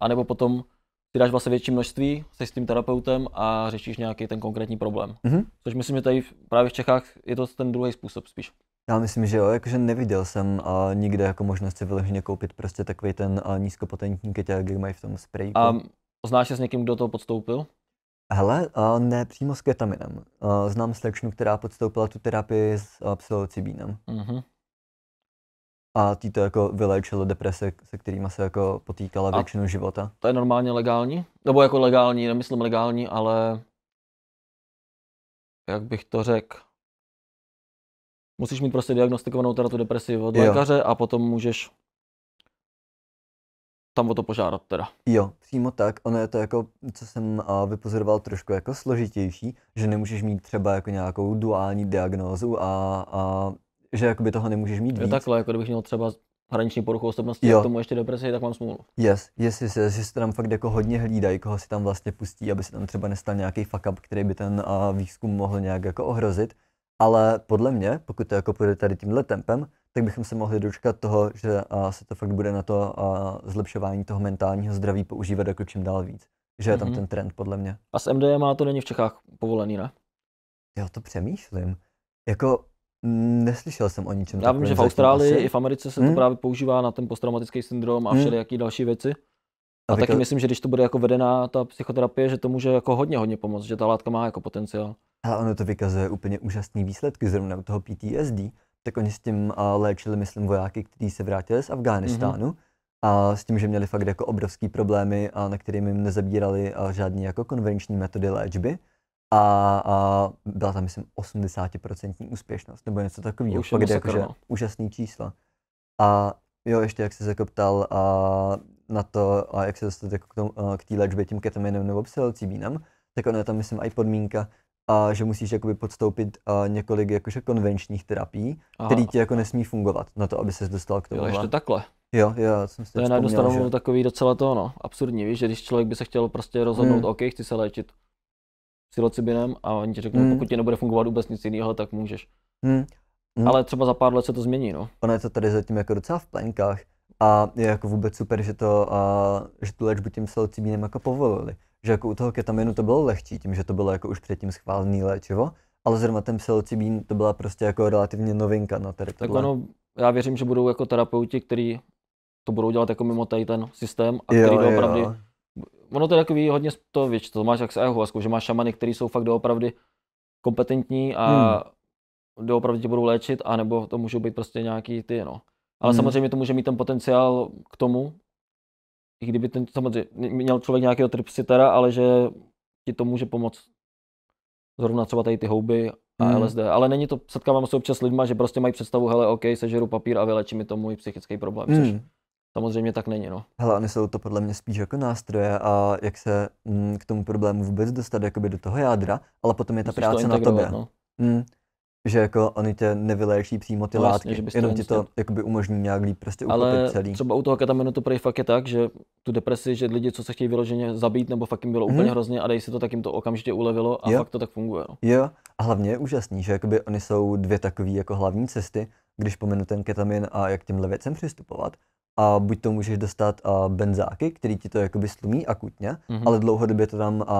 A nebo potom ty dáš vlastně větší množství, se s tím terapeutem a řešíš nějaký ten konkrétní problém. Mm-hmm. Což myslím, že tady právě v Čechách je to ten druhý způsob spíš. Já myslím, že jo, jakože neviděl jsem a nikde jako možnost si vyloženě koupit prostě takový ten nízkopotentní keťák, jak mají v tom sprayku. A znáš se s někým, kdo to podstoupil? Hele, a ne přímo s ketaminem. A znám slečnu, která podstoupila tu terapii s psilocybínem. Mm-hmm a tý to jako vylečilo deprese, se kterými se jako potýkala většinu a života. To je normálně legální? Nebo jako legální, nemyslím legální, ale jak bych to řekl, musíš mít prostě diagnostikovanou teda tu depresi od jo. lékaře a potom můžeš tam o to požádat teda. Jo, přímo tak. Ono je to jako, co jsem vypozoroval trošku jako složitější, že nemůžeš mít třeba jako nějakou duální diagnózu a, a že jakoby toho nemůžeš mít víc. Jo, takhle, jako kdybych měl třeba hraniční poruchu osobnosti jo. a k tomu ještě depresi, tak mám smůlu. Yes, yes, yes, yes, že se tam fakt jako hodně hlídají, koho si tam vlastně pustí, aby se tam třeba nestal nějaký fuck up, který by ten a, výzkum mohl nějak jako ohrozit. Ale podle mě, pokud to jako půjde tady tímhle tempem, tak bychom se mohli dočkat toho, že a, se to fakt bude na to a, zlepšování toho mentálního zdraví používat jako čím dál víc. Že je mm-hmm. tam mhm. ten trend, podle mě. A s MDMA to není v Čechách povolený, ne? Jo, to přemýšlím. Jako Mm, neslyšel jsem o ničem. Já vím, že v Austrálii asi. i v Americe se hmm? to právě používá na ten posttraumatický syndrom a hmm. všelijaký hmm? další věci. A, a taky to... myslím, že když to bude jako vedená ta psychoterapie, že to může jako hodně, hodně pomoct, že ta látka má jako potenciál. Ale ono to vykazuje úplně úžasné výsledky zrovna u toho PTSD. Tak oni s tím léčili, myslím, vojáky, kteří se vrátili z Afghánistánu. Mm-hmm a s tím, že měli fakt jako obrovský problémy, a na kterými jim nezabírali žádné jako konvenční metody léčby a, a byla tam, myslím, 80% úspěšnost nebo něco takového. Už je jakože úžasný čísla. A jo, ještě jak jsi se jako ptal a na to, a jak se dostat jako k, tomu, k té léčbě tím ketaminem nebo psilocibínem, tak ono je tam, myslím, i podmínka, a že musíš jakoby podstoupit a několik jakože konvenčních terapií, které ti jako nesmí fungovat na to, aby se dostal k tomu. Jo, ještě takhle. Jo, jo, jsem si to je na jednu stranu že... takový docela to, no, absurdní, víš, že když člověk by se chtěl prostě rozhodnout, hmm. OK, chci se léčit, psilocybinem a oni ti řeknou, hmm. pokud ti nebude fungovat vůbec nic jiného, tak můžeš. Hmm. Hmm. Ale třeba za pár let se to změní, no. Ono je to tady zatím jako docela v plenkách a je jako vůbec super, že, to, a, že tu léčbu tím psilocybinem jako povolili. Že jako u toho ketaminu to bylo lehčí, tím, že to bylo jako už předtím schválený léčivo, ale zrovna ten psilocybin to byla prostě jako relativně novinka na no, tady tohle. Tak ono, já věřím, že budou jako terapeuti, kteří to budou dělat jako mimo tady ten systém a který jo, opravdu ono to je takový hodně to věč, to máš jak s ayahuaskou, že máš šamany, kteří jsou fakt doopravdy kompetentní a hmm. doopravdy tě budou léčit, anebo to můžou být prostě nějaký ty, no. Ale hmm. samozřejmě to může mít ten potenciál k tomu, i kdyby ten samozřejmě měl člověk nějakého tripsitera, ale že ti to může pomoct. Zrovna třeba tady ty houby a hmm. LSD. Ale není to, setkávám se občas s lidmi, že prostě mají představu, hele, OK, sežeru papír a vylečí mi to můj psychický problém, hmm. což samozřejmě tak není. No. Hele, oni jsou to podle mě spíš jako nástroje a jak se mm, k tomu problému vůbec dostat jakoby do toho jádra, ale potom je ta Musíš práce na tobě. No. Mm, že jako oni tě nevyléčí přímo ty no, látky, jasně, jenom ti to jakoby umožní nějak líp prostě Ale celý. třeba u toho ketaminu to prý fakt je tak, že tu depresi, že lidi, co se chtějí vyloženě zabít, nebo fakt jim bylo hmm. úplně mhm. hrozně a dej si to, tak jim to okamžitě ulevilo a jo. fakt to tak funguje. No. Jo, a hlavně je úžasný, že jakoby oni jsou dvě takové jako hlavní cesty, když pomenu ten ketamin a jak těmhle věcem přistupovat, a buď to můžeš dostat a, benzáky, který ti to jakoby slumí akutně, mm-hmm. ale dlouhodobě to tam a,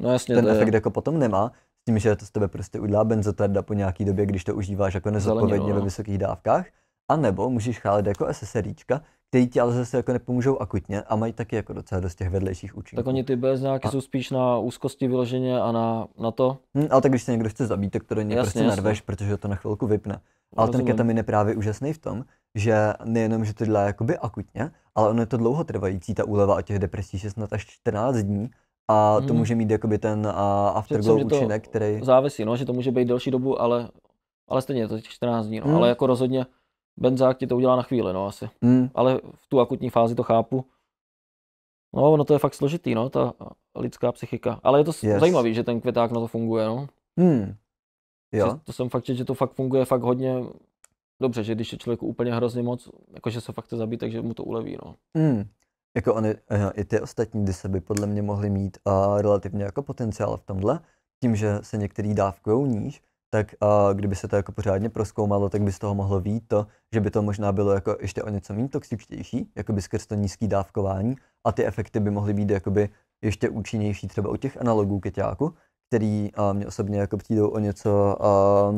no jasně, ten to efekt je. jako potom nemá, s tím, že to z tebe prostě udělá benzotarda po nějaký době, když to užíváš jako nezodpovědně Zelenilo, ve no. vysokých dávkách. A nebo můžeš chálit jako SSRIčka, který ti ale zase jako nepomůžou akutně a mají taky jako docela dost těch vedlejších účinků. Tak oni ty bez a... jsou spíš na úzkosti vyloženě a na, na to. Hmm, ale tak když se někdo chce zabít, tak to do něj prostě nerveš, protože to na chvilku vypne. No, ale Rozumím. ten ketamin je právě úžasný v tom, že nejenom, že to dělá jakoby akutně, ale ono je to dlouho ta úleva a těch depresí snad až 14 dní, a to hmm. může mít jakoby ten afterglow Přecím, účinek, který... Závisí, no, že to může být delší dobu, ale, ale stejně je to těch 14 dní, no, hmm. ale hm. jako rozhodně benzák ti to udělá na chvíli, no asi. Hmm. Ale v tu akutní fázi to chápu. No, no to je fakt složitý, no, ta lidská psychika. Ale je to yes. zajímavý, že ten květák na to funguje, no. Hmm. Jo. to jsem fakt že to fakt funguje fakt hodně dobře, že když je člověku úplně hrozně moc, jakože se fakt chce zabít, takže mu to uleví, no. Hmm. Jako oni, eh, i ty ostatní dise by podle mě mohly mít a eh, relativně jako potenciál v tomhle, tím, že se některý dávkou níž, tak a kdyby se to jako pořádně proskoumalo, tak by z toho mohlo výjít to, že by to možná bylo jako ještě o něco méně toxičtější, jako by skrz to nízký dávkování a ty efekty by mohly být jakoby ještě účinnější třeba u těch analogů keťáku, který a mě osobně jako přijdou o něco a,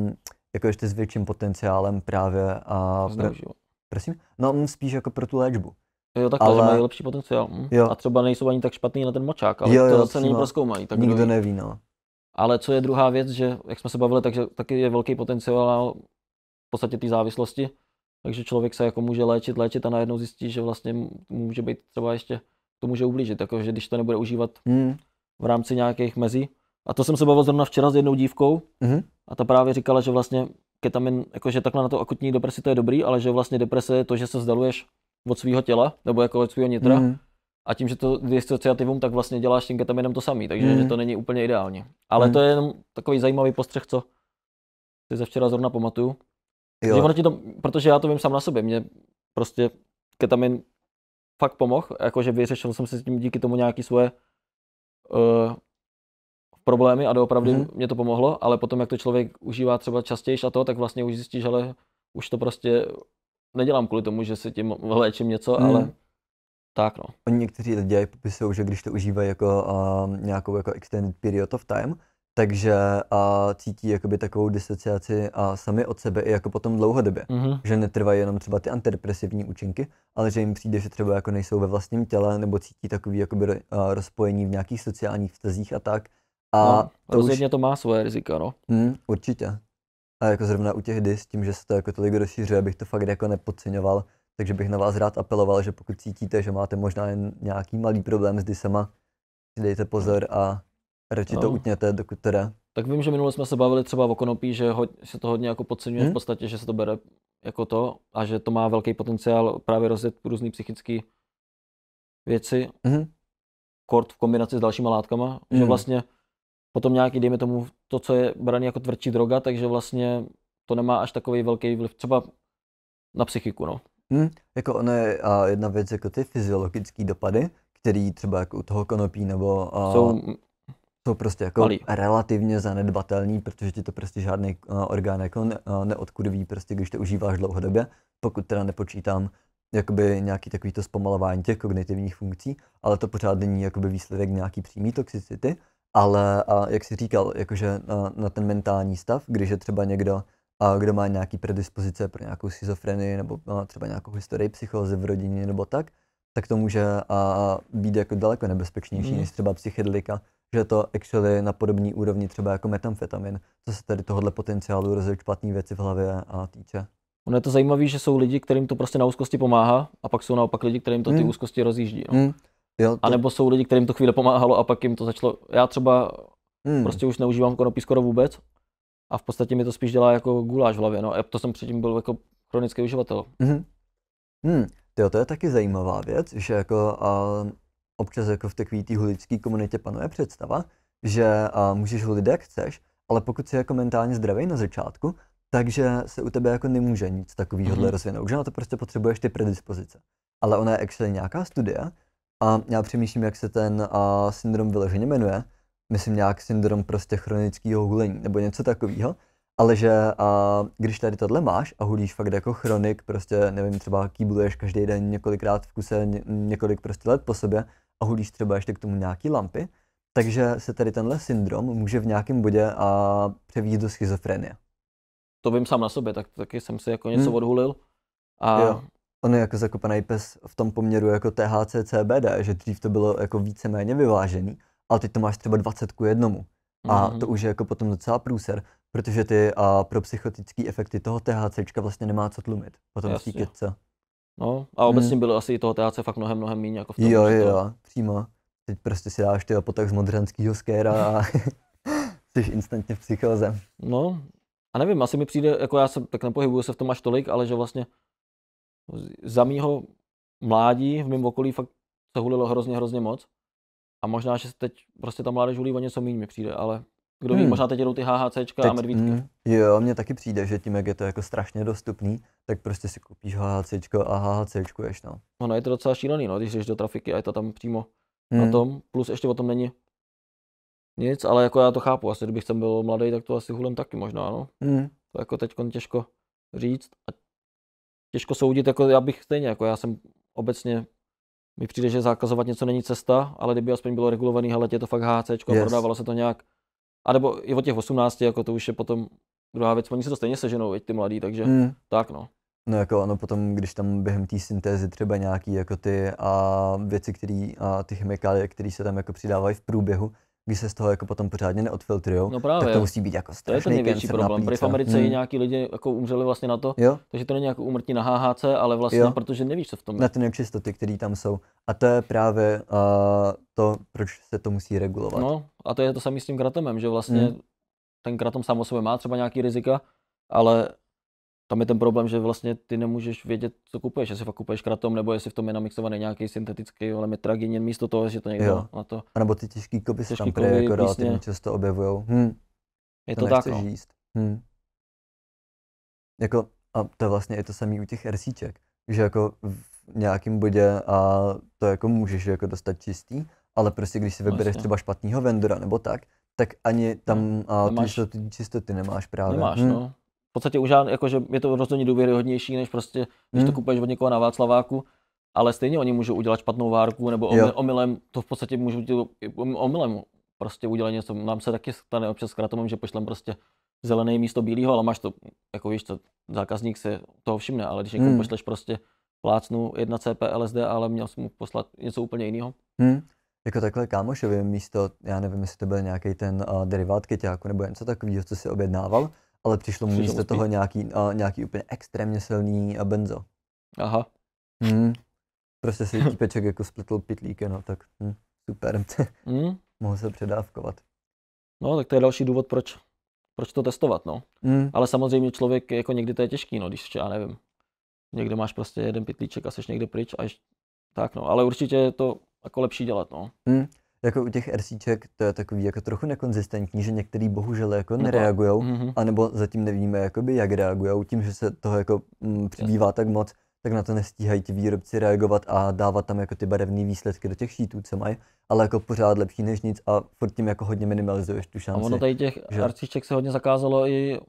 jako ještě s větším potenciálem právě a pro, prosím, no mm, spíš jako pro tu léčbu. Jo, takhle, ale... že mají lepší potenciál. Hm? Jo. A třeba nejsou ani tak špatný na ten močák, ale jo, jo, to zase není proskoumají. Tak nikdo neví, no. Ale co je druhá věc, že jak jsme se bavili, takže taky je velký potenciál v podstatě té závislosti. Takže člověk se jako může léčit, léčit a najednou zjistí, že vlastně může být třeba ještě, to může ublížit, jako, že když to nebude užívat hmm. v rámci nějakých mezí. A to jsem se bavil zrovna včera s jednou dívkou hmm. a ta právě říkala, že vlastně ketamin, jakože takhle na to akutní depresi to je dobrý, ale že vlastně deprese je to, že se vzdaluješ od svého těla nebo jako od svého nitra. Hmm a tím, že to disociativum, tak vlastně děláš tím ketaminem to samý, takže mm. že to není úplně ideální. Ale mm. to je jenom takový zajímavý postřeh, co si ze včera zrovna pamatuju. Jo. ono ti to, protože já to vím sám na sobě, mě prostě ketamin fakt pomohl, jakože vyřešil jsem si s tím díky tomu nějaký svoje uh, problémy a doopravdy mm. mě to pomohlo, ale potom, jak to člověk užívá třeba častěji a to, tak vlastně už zjistíš, že už to prostě nedělám kvůli tomu, že si tím léčím něco, mm. ale tak no. Oni někteří lidé popisují, že když to užívají jako uh, nějakou jako extended period of time, takže uh, cítí jakoby takovou disociaci uh, sami od sebe i jako potom dlouhodobě. Mm-hmm. Že netrvají jenom třeba ty antidepresivní účinky, ale že jim přijde, že třeba jako nejsou ve vlastním těle nebo cítí takový jakoby uh, rozpojení v nějakých sociálních vztazích a tak. A no, to rozhodně už... to má svoje rizika, no. Mm, určitě. A jako zrovna u těch dis, tím, že se to jako tolik rozšířuje, abych to fakt jako nepodceňoval, takže bych na vás rád apeloval, že pokud cítíte, že máte možná jen nějaký malý problém s disama, si dejte pozor a radši no. to utněte, dokud teda. Tak vím, že minule jsme se bavili třeba o konopí, že ho, se to hodně jako podceňuje hmm? v podstatě, že se to bere jako to a že to má velký potenciál právě rozjet různé psychické věci. Hmm? Kort v kombinaci s dalšíma látkama, hmm. že vlastně potom nějaký, dejme tomu, to, co je brané jako tvrdší droga, takže vlastně to nemá až takový velký vliv třeba na psychiku, no. Hmm, jako ono je a jedna věc, jako ty fyziologické dopady, které třeba jako u toho konopí nebo a, jsou, jsou prostě jako malý. relativně zanedbatelný, protože ti to prostě žádný a, orgán jako ne, a, neodkurví, prostě když to užíváš dlouhodobě, pokud teda nepočítám jakoby nějaký takový to zpomalování těch kognitivních funkcí, ale to pořád není jakoby výsledek nějaký přímý toxicity, ale a, jak jsi říkal, jakože a, na ten mentální stav, když je třeba někdo a kdo má nějaký predispozice pro nějakou schizofrenii nebo má třeba nějakou historii psychózy v rodině nebo tak, tak to může a být jako daleko nebezpečnější mm. než třeba psychedelika, že to actually na podobný úrovni třeba jako metamfetamin, co se tady tohohle potenciálu rozvíjí špatné věci v hlavě a týče. Ono je to zajímavé, že jsou lidi, kterým to prostě na úzkosti pomáhá, a pak jsou naopak lidi, kterým to ty mm. úzkosti rozjíždí. No. Mm. Jo, to... A nebo jsou lidi, kterým to chvíli pomáhalo a pak jim to začalo. Já třeba mm. prostě už neužívám konopí skoro vůbec, a v podstatě mi to spíš dělá jako guláš v hlavě. No. A to jsem předtím byl jako chronický uživatel. Mm-hmm. Hmm. Tyjo, to je taky zajímavá věc, že jako a občas jako v takové té holické komunitě panuje představa, že a, můžeš holit, jak chceš, ale pokud jsi jako mentálně zdravý na začátku, takže se u tebe jako nemůže nic takového mm-hmm. rozvinout, že na no, to prostě potřebuješ ty predispozice. Ale ona je actually nějaká studie a já přemýšlím, jak se ten a, syndrom vyloženě jmenuje, myslím nějak syndrom prostě chronického hulení nebo něco takového, ale že a, když tady tohle máš a hulíš fakt jako chronik, prostě nevím, třeba kýbluješ každý den několikrát v kuse, ně, několik prostě let po sobě a hulíš třeba ještě k tomu nějaký lampy, takže se tady tenhle syndrom může v nějakém bodě a převíjet do schizofrenie. To vím sám na sobě, tak taky jsem si jako něco hmm. odhulil. A... Jo. On je jako zakopaný pes v tom poměru jako THC, CBD, že dřív to bylo jako víceméně vyvážený, ale teď to máš třeba 20 ku jednomu. A mm-hmm. to už je jako potom docela průser, protože ty a pro psychotické efekty toho THC vlastně nemá co tlumit potom Jasně. kytce. No a obecně hmm. bylo asi toho THC fakt mnohem, mnohem méně jako v tom. Jo, jo, to... jo, přímo. Teď prostě si dáš ty potak z modřanského skéra a jsi instantně v psychoze. No, a nevím, asi mi přijde, jako já se tak nepohybuju se v tom až tolik, ale že vlastně za mýho mládí v mém okolí fakt se hulilo hrozně, hrozně moc. A možná, že teď prostě ta mládež volí o něco méně mi přijde, ale kdo hmm. ví, možná teď jdou ty HHCčka teď, a medvídky. Mm, jo, mně taky přijde, že tím, jak je to jako strašně dostupný, tak prostě si koupíš HHCčko a HHC no. No, no je to docela šílený, no, když jdeš do trafiky a je to tam přímo hmm. na tom, plus ještě o tom není nic, ale jako já to chápu, asi kdybych jsem byl mladý, tak to asi hulem taky možná, no. Hmm. To jako teď těžko říct a těžko soudit, jako já bych stejně, jako já jsem obecně mi přijde, že zákazovat něco není cesta, ale kdyby aspoň bylo regulovaný, hele, je to fakt HC, yes. prodávalo se to nějak. A nebo i od těch 18, jako to už je potom druhá věc, oni se to stejně seženou, ty mladí, takže mm. tak no. No jako ano, potom, když tam během té syntézy třeba nějaký jako ty a věci, které a ty chemikálie, které se tam jako přidávají v průběhu, když se z toho jako potom pořádně neodfiltrují, no právě. tak to musí být jako strašný To je ten největší problém. protože v Americe hmm. i nějaký lidi jako umřeli vlastně na to, jo? takže to není jako úmrtí na HHC, ale vlastně jo? protože nevíš, co v tom je. Na ty nečistoty, které tam jsou. A to je právě uh, to, proč se to musí regulovat. No a to je to samý s tím kratomem, že vlastně hmm. ten kratom sám o sobě má třeba nějaký rizika, ale tam je ten problém, že vlastně ty nemůžeš vědět, co kupuješ, jestli fakt kupuješ kratom, nebo jestli v tom je namixovaný nějaký syntetický ale metraginin místo toho, že to někdo jo. na to. A nebo ty těžký kopy se tam prý, jako relativně často objevují. Hm. Je to, to tak, no. jíst. Hm. Jako, a to je vlastně i to samé u těch RCček, že jako v nějakém bodě a to jako můžeš jako dostat čistý, ale prostě když si no, vybereš vlastně. třeba špatného vendora nebo tak, tak ani tam, hm. a nemáš, ty čistoty nemáš právě. Nemáš, hm. no podstatě už jako jakože je to rozhodně důvěryhodnější, než prostě, když hmm. to kupuješ od někoho na Václaváku, ale stejně oni můžou udělat špatnou várku, nebo omyl, omylem, to v podstatě můžou udělat omylem prostě udělat něco. Nám se taky stane občas kratomem, že pošlem prostě zelený místo bílého, ale máš to, jako víš, to, zákazník se toho všimne, ale když někomu hmm. pošleš prostě plácnu 1 CP LSD, ale měl jsem mu poslat něco úplně jiného. Hmm. Jako takhle kámošovi místo, já nevím, jestli to byl nějaký ten uh, derivát keťáku nebo něco takového, co si objednával, ale přišlo mu místo toho nějaký, uh, nějaký úplně extrémně silný uh, benzo. Aha. Hmm. Prostě si týpeček jako spletl pitlíky, no tak hm, super. hmm. Mohl se předávkovat. No, tak to je další důvod, proč, proč to testovat, no. Hmm. Ale samozřejmě člověk, jako někdy to je těžký, no, když, já nevím, někde máš prostě jeden pitlíček a jsi někde pryč a ještě, tak, no. Ale určitě je to jako lepší dělat, no. Hmm jako u těch RCček to je takový jako trochu nekonzistentní, že některý bohužel jako nereagují, mm-hmm. anebo zatím nevíme, jakoby, jak reagují, tím, že se toho jako m, mm, přibývá tak moc, tak na to nestíhají ti výrobci reagovat a dávat tam jako ty barevné výsledky do těch šítů, co mají, ale jako pořád lepší než nic a furt tím jako hodně minimalizuješ tu šanci. A ono tady těch že... RCček se hodně zakázalo i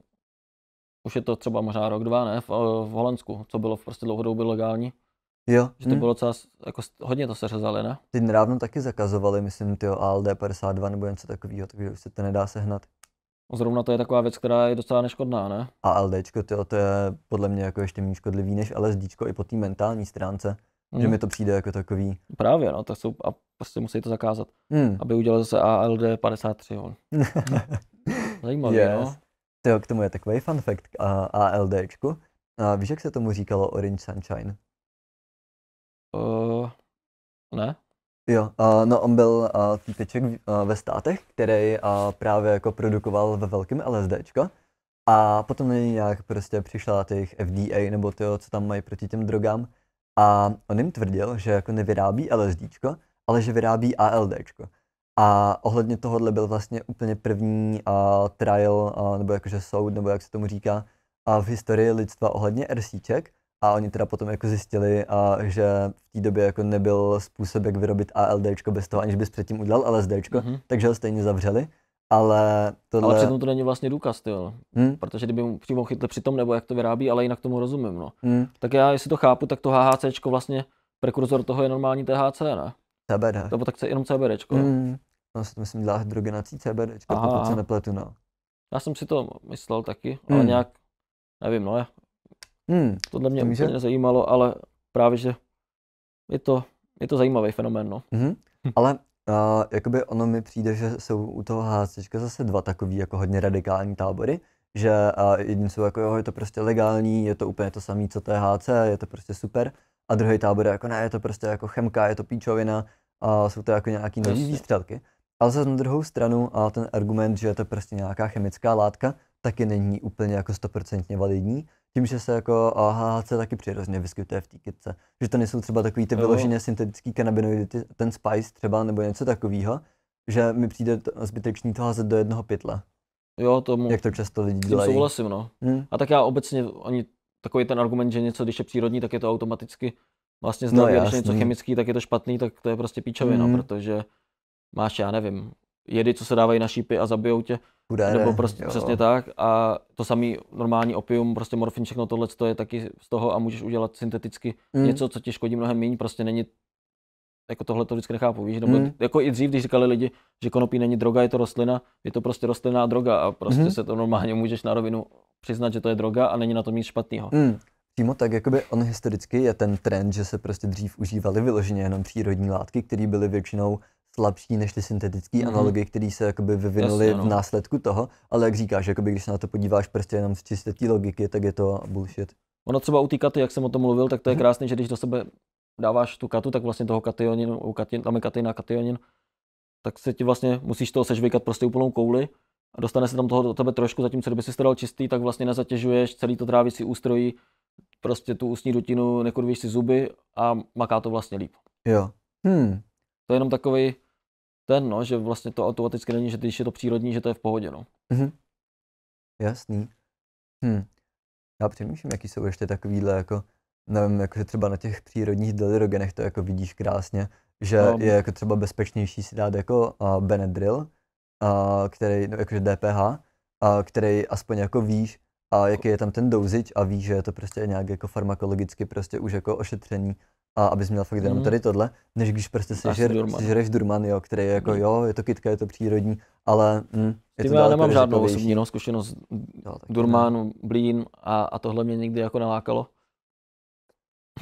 už je to třeba možná rok, dva, ne, v, v Holandsku, co bylo prostě dlouhodobě legální. Jo. Že to hmm. bylo docela, jako hodně to seřezali, ne? Teď nedávno taky zakazovali, myslím, ty ALD 52 nebo něco takového, takže už se to nedá sehnat. No zrovna to je taková věc, která je docela neškodná, ne? A LDčko, to je podle mě jako ještě méně škodlivý než LSDčko i po té mentální stránce. Hmm. Že mi to přijde jako takový. Právě, no, tak jsou, a prostě musí to zakázat, hmm. aby udělal zase ALD 53, jo. Zajímavý, no. yes. no. To k tomu je takový fun fact a ALDčku. A víš, jak se tomu říkalo Orange Sunshine? Uh, ne? Jo, uh, no on byl uh, týpeček uh, ve státech, který uh, právě jako produkoval ve velkém LSDčko a potom na něj nějak prostě přišla těch FDA nebo to, co tam mají proti těm drogám a on jim tvrdil, že jako nevyrábí LSDčko, ale že vyrábí ALDčko. A ohledně tohohle byl vlastně úplně první uh, trial, uh, nebo jakože soud, nebo jak se tomu říká, uh, v historii lidstva ohledně RCček, a oni teda potom jako zjistili, a že v té době jako nebyl způsob, jak vyrobit ALD bez toho, aniž bys předtím udělal LSD, mm-hmm. takže ho stejně zavřeli. Ale, tohle... ale přitom to není vlastně důkaz, ty jo. Hmm? Protože kdyby mu přímo chytli při tom, nebo jak to vyrábí, ale jinak tomu rozumím, no. Hmm? Tak já, jestli to chápu, tak to HHC vlastně prekurzor toho je normální THC, ne? CBD. Nebo tak jenom CBD. Hmm. No, se to myslím dělá hydrogenací CBD, pokud se nepletu, no. Já jsem si to myslel taky, ale hmm. nějak, nevím, no, Hmm, Tohle mě to úplně zajímalo, ale právě, že je to, je to zajímavý fenomén. No. hmm ale uh, jakoby ono mi přijde, že jsou u toho hástečka zase dva takový jako hodně radikální tábory, že uh, jedním jsou jako jo, je to prostě legální, je to úplně to samé, co THC, je to prostě super. A druhý tábor je jako ne, je to prostě jako chemka, je to píčovina, a uh, jsou to jako nějaký nový výstřelky. Ale zase na druhou stranu a ten argument, že je to prostě nějaká chemická látka, taky není úplně jako stoprocentně validní, tím, že se jako AHC taky přirozeně vyskytuje v té kytce. Že to nejsou třeba takový ty vyloženě syntetický kanabinoidy, ten spice třeba nebo něco takového, že mi přijde to zbytečný to házet do jednoho pytle. Jo, tomu. Jak to často lidi dělají. souhlasím, no. Hmm. A tak já obecně ani takový ten argument, že něco, když je přírodní, tak je to automaticky vlastně zdravé, no, a když je něco chemický, tak je to špatný, tak to je prostě píčovina, hmm. protože máš, já nevím, jedy, co se dávají na šípy a zabijou tě, Kurére, nebo prostě, jo. přesně tak. A to samý normální opium, prostě morfin, všechno tohle to je taky z toho a můžeš udělat synteticky mm. něco, co ti škodí mnohem méně, prostě není jako tohle to vždycky nechápu, víš, nebo mm. jako i dřív, když říkali lidi, že konopí není droga, je to rostlina, je to prostě rostlinná droga a prostě mm. se to normálně můžeš na rovinu přiznat, že to je droga a není na tom nic špatného. Mm. Přímo tak, jakoby on historicky je ten trend, že se prostě dřív užívali vyloženě jenom přírodní látky, které byly většinou slabší než ty syntetické mm-hmm. analogy, které se jakoby vyvinuly Jasně, no. v následku toho, ale jak říkáš, jakoby, když se na to podíváš prostě jenom z čisté logiky, tak je to bullshit. Ono třeba u té katy, jak jsem o tom mluvil, tak to je mhm. krásné, že když do sebe dáváš tu katu, tak vlastně toho kationin, u katin, tam je katina kationin, tak se ti vlastně musíš toho sežvýkat prostě úplnou kouli a dostane se tam toho do tebe trošku, zatímco kdyby si staral čistý, tak vlastně nezatěžuješ celý to trávící ústrojí, prostě tu ústní dutinu, nekurvíš si zuby a maká to vlastně líp. Jo. Hmm, to je jenom takový ten, no, že vlastně to automaticky není, že když je to přírodní, že to je v pohodě. No. Mm-hmm. Jasný. Hm. Já přemýšlím, jaký jsou ještě takovýhle, jako, nevím, jako, že třeba na těch přírodních delirogenech to jako vidíš krásně, že no. je jako třeba bezpečnější si dát jako uh, Benadryl, uh, který, no, jakože DPH, uh, který aspoň jako víš, a jaký je tam ten douzič a víš, že je to prostě nějak jako farmakologicky prostě už jako ošetřený a abys měl fakt jenom mm. tady tohle, než když prostě si durman. sežereš durman, jo, který je jako, mm. jo, je to kytka, je to přírodní, ale mm, je to já nemám žádnou osobní no, zkušenost jo, durmánu, ne. blín a, a tohle mě nikdy jako nelákalo.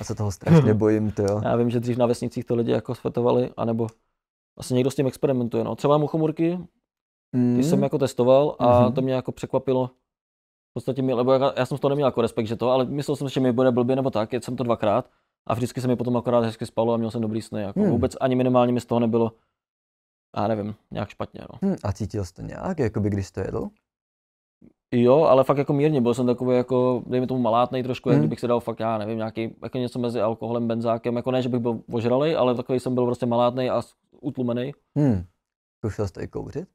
A se toho strašně bojím, to jo. Já vím, že dřív na vesnicích to lidi jako sfetovali, anebo asi někdo s tím experimentuje, no. Třeba muchomurky, mm. ty jsem jako testoval a mm-hmm. to mě jako překvapilo, v podstatě mi, lebo já, já jsem to neměl jako respekt, že to, ale myslel jsem, že mi bude blbě nebo tak, jsem to dvakrát a vždycky se mi potom akorát hezky spalo a měl jsem dobrý sny. Jako hmm. Vůbec ani minimálně mi z toho nebylo, já nevím, nějak špatně. No. Hmm, a cítil jsi to nějak, jako by když to jedl? Jo, ale fakt jako mírně, byl jsem takový jako, dejme tomu malátnej trošku, hmm. jak kdybych si dal fakt, já nevím, nějaký, jako něco mezi alkoholem, benzákem, jako ne, že bych byl ožralý, ale takový jsem byl prostě malátnej a utlumený. Hmm. Zkoušel jste i kouřit?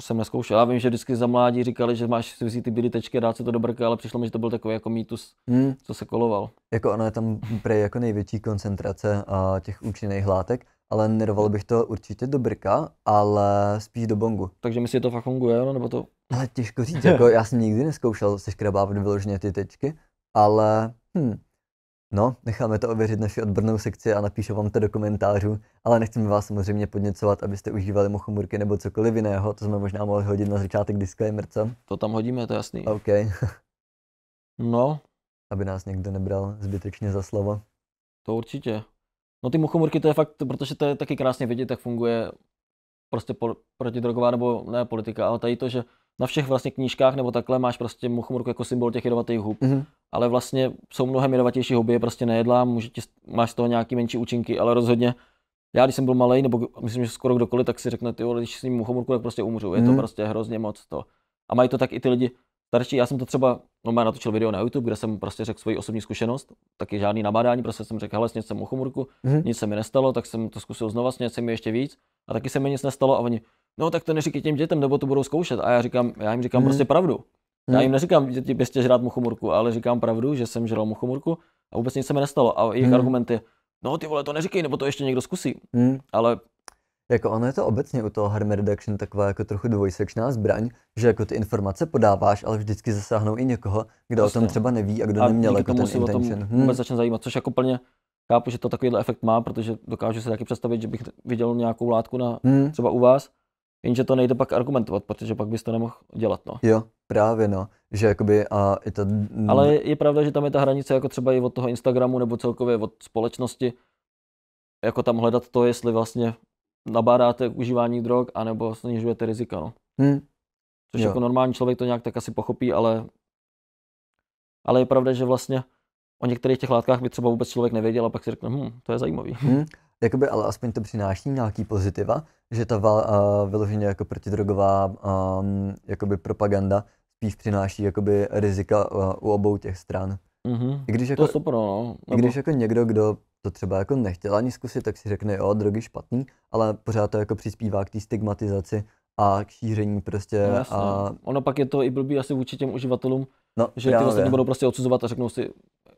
To jsem neskoušel. Já vím, že vždycky za mládí říkali, že máš si vzít ty bílé tečky, dát si to do brka, ale přišlo mi, že to byl takový jako mýtus, hmm. co se koloval. Jako ono je tam prej jako největší koncentrace a těch účinných látek, ale nedoval bych to určitě do brka, ale spíš do bongu. Takže myslím, že to fakt funguje, no, nebo to? Ale těžko říct, jako já jsem nikdy neskoušel škrabávat vyloženě ty tečky, ale hmm, No, necháme to ověřit naši odbornou sekci a napíšu vám to do komentářů, ale nechceme vás samozřejmě podněcovat, abyste užívali mochomurky nebo cokoliv jiného, to jsme možná mohli hodit na začátek disclaimer, co? To tam hodíme, to je jasný. OK. no. Aby nás někdo nebral zbytečně za slovo. To určitě. No ty mochomurky to je fakt, protože to je taky krásně vidět, jak funguje prostě po, protidrogová nebo ne politika, ale tady to, že na všech vlastně knížkách nebo takhle máš prostě muchomurku jako symbol těch jedovatých hub. Mm-hmm. Ale vlastně jsou mnohem jedovatější huby, je prostě nejedlá, může máš z toho nějaký menší účinky, ale rozhodně já, když jsem byl malý, nebo myslím, že skoro kdokoliv, tak si řekne, ty když když ním muchomurku, tak prostě umřu. Je mm-hmm. to mhm. prostě hrozně moc to. A mají to tak i ty lidi starší. Já jsem to třeba, no, má natočil video na YouTube, kde jsem prostě řekl svoji osobní zkušenost, taky žádný nabádání, prostě jsem řekl, hele, jsem muchomurku, mm-hmm. nic se mi nestalo, tak jsem to zkusil znova, snědl se mi ještě víc a taky se mi nic nestalo a oni, no tak to neříkej těm dětem, nebo to budou zkoušet. A já, říkám, já jim říkám hmm. prostě pravdu. Hmm. Já mhm. jim neříkám, že ti běžte žrát muchomurku, ale říkám pravdu, že jsem žral muchomurku a vůbec nic se mi nestalo. A jejich hmm. argumenty, no ty vole, to neříkej, nebo to ještě někdo zkusí. Hmm. Ale jako ono je to obecně u toho harm reduction taková jako trochu dvojsečná zbraň, že jako ty informace podáváš, ale vždycky zasáhnou i někoho, kdo Jasně. o tom třeba neví a kdo a neměl jako tomu ten intention. tom hmm. vůbec mhm. začne zajímat, což jako plně chápu, že to takovýhle efekt má, protože dokážu se taky představit, že bych viděl nějakou látku na, hmm. třeba u vás Jenže to nejde pak argumentovat, protože pak bys to nemohl dělat, no. Jo, právě, no. Že jakoby a i to. Ale je pravda, že tam je ta hranice jako třeba i od toho Instagramu nebo celkově od společnosti, jako tam hledat to, jestli vlastně nabádáte k užívání drog, anebo snižujete rizika, no. Hmm. Což jo. jako normální člověk to nějak tak asi pochopí, ale, ale je pravda, že vlastně o některých těch látkách by třeba vůbec člověk nevěděl a pak si řekne, hm, to je zajímavý. Hmm jakoby, ale aspoň to přináší nějaký pozitiva, že ta uh, vyloženě jako protidrogová um, jakoby propaganda spíš přináší jakoby rizika uh, u obou těch stran. Mm-hmm. I když jako, to super, no. Nebo... I když jako někdo, kdo to třeba jako nechtěl ani zkusit, tak si řekne, jo, drogy špatný, ale pořád to jako přispívá k té stigmatizaci a k šíření prostě. No, a... No. Ono pak je to i blbý asi vůči těm uživatelům, No, že ty ostatní budou prostě odsuzovat a řeknou si,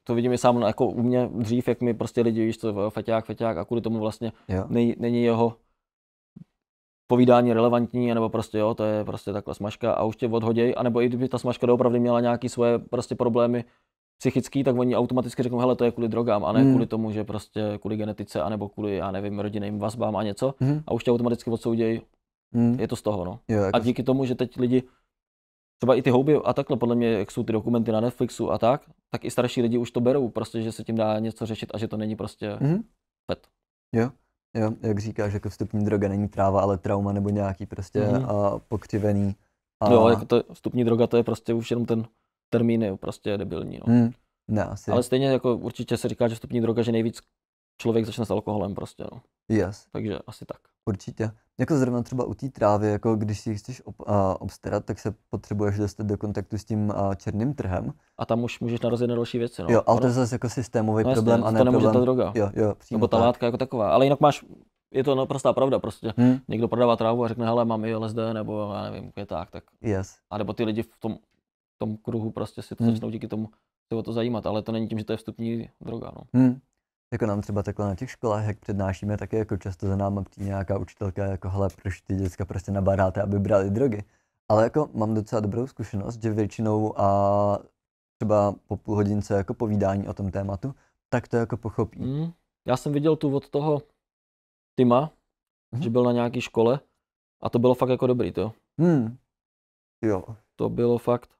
to vidím i sám jako u mě dřív, jak mi prostě lidi, víš co, feťák, feťák a kvůli tomu vlastně nej, není jeho povídání relevantní, nebo prostě jo, to je prostě takhle smažka a už tě odhoděj, anebo i kdyby ta smažka doopravdy měla nějaké svoje prostě problémy psychický, tak oni automaticky řeknou, hele, to je kvůli drogám, a ne hmm. kvůli tomu, že prostě kvůli genetice, anebo kvůli, já nevím, rodinným vazbám a něco, hmm. a už tě automaticky odsoudějí, hmm. je to z toho, no. Jo, jako... A díky tomu, že teď lidi třeba i ty houby a takhle, podle mě, jak jsou ty dokumenty na Netflixu a tak, tak i starší lidi už to berou, prostě, že se tím dá něco řešit a že to není prostě mm-hmm. pet. Jo. Jo, jak říkáš, jako vstupní droga není tráva, ale trauma nebo nějaký prostě mm-hmm. a pokřivený. A... Jo, jako to, vstupní droga to je prostě už jenom ten termín, je prostě debilní. No. Mm. Ne, asi. Ale stejně jako určitě se říká, že vstupní droga, že nejvíc člověk začne s alkoholem prostě, no. Yes. Takže asi tak. Určitě. Jako zrovna třeba u té trávy, jako když si ji chceš ob, a, obstarat, tak se potřebuješ dostat do kontaktu s tím a, černým trhem. A tam už můžeš narazit na další věci. No. Jo, ale to je zase jako systémový no, problém jasně, a ne to nemůže problém. ta droga. Jo, jo, přímo Nebo ta tak. látka jako taková. Ale jinak máš, je to prostá pravda prostě. Hmm. Někdo prodává trávu a řekne, hele, mám LSD nebo já nevím, je tak, tak. Yes. A nebo ty lidi v tom, tom kruhu prostě si to hmm. začnou díky tomu se o to zajímat, ale to není tím, že to je vstupní droga. No. Hmm jako nám třeba takhle na těch školách, jak přednášíme, tak jako často za náma přijde nějaká učitelka, jako hele, proč ty děcka prostě nabádáte, aby brali drogy. Ale jako mám docela dobrou zkušenost, že většinou a třeba po půl hodince jako povídání o tom tématu, tak to jako pochopí. Mm. Já jsem viděl tu od toho Tima, mm. že mhm. byl na nějaké škole a to bylo fakt jako dobrý, to. Mm. Jo. To bylo fakt,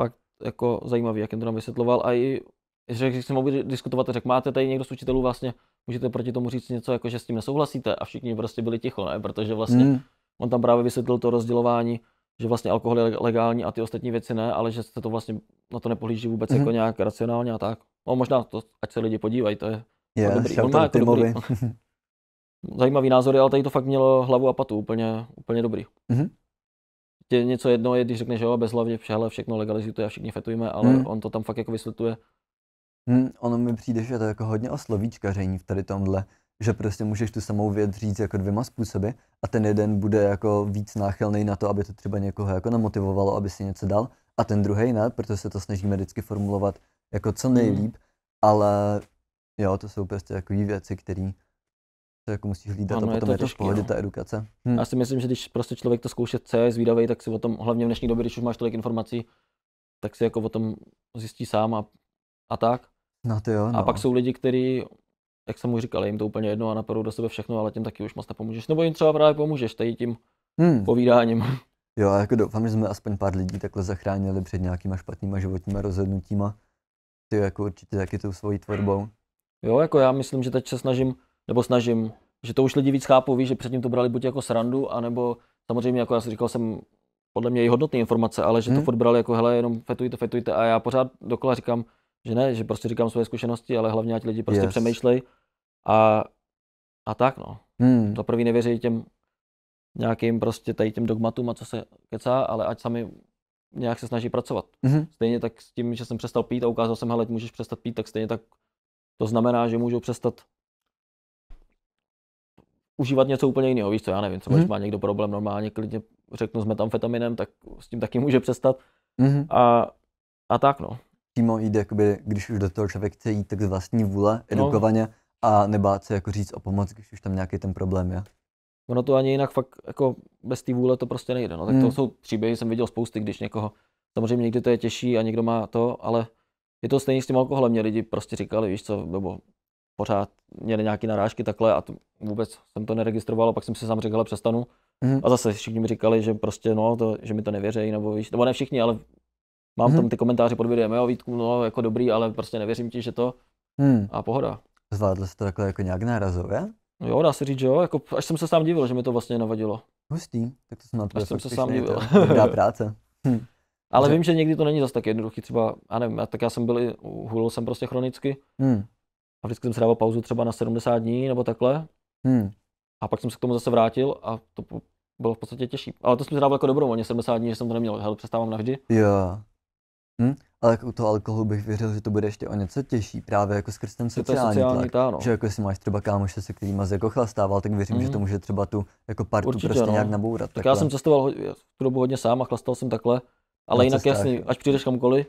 fakt jako zajímavý, jak jim to nám vysvětloval a i když jsem mohli diskutovat řekl, máte tady někdo z učitelů vlastně, můžete proti tomu říct něco, jako že s tím nesouhlasíte a všichni prostě byli ticho, ne? Protože vlastně mm. on tam právě vysvětlil to rozdělování, že vlastně alkohol je legální a ty ostatní věci ne, ale že se to vlastně na to nepohlíží vůbec mm. jako mhm. nějak racionálně a tak. No možná to, ať se lidi podívají, to je yeah, dobrý. On má jako dobrý. Zajímavý názory, ale tady to fakt mělo hlavu a patu, úplně, úplně dobrý. Mm-hmm něco jedno je, když řekneš, že jo, bez hlavě, všechno legalizuje a všichni fetujeme, ale hmm. on to tam fakt jako vysvětluje Hmm, ono mi přijde, že to je jako hodně o slovíčkaření v tady tomhle, že prostě můžeš tu samou věc říct jako dvěma způsoby a ten jeden bude jako víc náchylný na to, aby to třeba někoho jako namotivovalo, aby si něco dal a ten druhý ne, protože se to snažíme vždycky formulovat jako co hmm. nejlíp, hmm. ale jo, to jsou prostě takové věci, které to jako musíš hlídat ano, a potom je to, je to těžký, pohodě, no. ta edukace. Hmm. Já hm. si myslím, že když prostě člověk to zkouše, co je zvídavý, tak si o tom, hlavně v dnešní době, když už máš tolik informací, tak si jako o tom zjistí sám a a tak. No ty jo, no. A pak jsou lidi, kteří, jak jsem mu říkal, jim to úplně jedno a napadou do sebe všechno, ale těm taky už moc nepomůžeš. Nebo jim třeba právě pomůžeš tady tím hmm. povídáním. Jo, a jako doufám, že jsme aspoň pár lidí takhle zachránili před nějakýma špatnýma životníma rozhodnutíma. Ty jako určitě taky tou svojí tvorbou. Jo, jako já myslím, že teď se snažím, nebo snažím, že to už lidi víc chápou, ví, že předtím to brali buď jako srandu, anebo samozřejmě, jako já si říkal, jsem podle mě i hodnotné informace, ale že hmm. to furt brali jako, hele, jenom fetujte, fetujte a já pořád dokola říkám, že ne, že prostě říkám svoje zkušenosti, ale hlavně ať lidi prostě yes. přemýšlej a, a tak no. Hmm. Za prvý nevěří těm nějakým prostě tady těm dogmatům a co se kecá, ale ať sami nějak se snaží pracovat. Mm-hmm. Stejně tak s tím, že jsem přestal pít a ukázal jsem, hele, můžeš přestat pít, tak stejně tak to znamená, že můžou přestat užívat něco úplně jiného. Víš co, já nevím, co mm-hmm. má někdo problém normálně, klidně řeknu s metamfetaminem, tak s tím taky může přestat. Mm-hmm. A, a tak no přímo jít, jakoby, když už do toho člověk chce jít, tak z vlastní vůle, no. edukovaně no. a nebát se jako říct o pomoc, když už tam nějaký ten problém je. Ono to ani jinak fakt, jako bez té vůle to prostě nejde. No. Tak hmm. to jsou příběhy, jsem viděl spousty, když někoho, samozřejmě někdy to je těžší a někdo má to, ale je to stejně s tím alkoholem. Mě lidi prostě říkali, víš co, nebo pořád měli nějaké narážky takhle a to, vůbec jsem to neregistroval a pak jsem si sám říkal, přestanu. Mm. A zase všichni mi říkali, že prostě no, to, že mi to nevěří, nebo víš, nebo ne všichni, ale Mám hmm. tam mhm. ty komentáře pod videem, jo, Vítku, no, jako dobrý, ale prostě nevěřím ti, že to. Mm. A pohoda. Zvládl jsi to takhle jako nějak nárazově? Jo, dá se říct, že jo, jako, až jsem se sám divil, že mi to vlastně navadilo. Hustý, tak to jsem na to. Až jsem se sám divil. Dobrá práce. Hm. Ale že... vím, že někdy to není zase tak jednoduchý, třeba, já nevím, tak já jsem byl, hulil jsem prostě chronicky hmm. a vždycky jsem si dával pauzu třeba na 70 dní nebo takhle Hm. a pak jsem se k tomu zase vrátil a to bylo v podstatě těžší. Ale to jsem si dával jako dobrovolně 70 dní, že jsem to neměl, hele, přestávám navždy. Jo. Hm? Ale jako u toho alkoholu bych věřil, že to bude ještě o něco těžší, právě jako skrz ten sociální, sociální tlak. Tá, no. Že jako si máš třeba kámoše, se kterým jsi jako chlastával, tak věřím, mm. že mhm. to může třeba tu jako partu Určitě, prostě no. nějak nabourat. Tak takhle. já jsem cestoval tu dobu hodně sám a chlastal jsem takhle, ale Na jinak jasně, až přijdeš kamkoliv,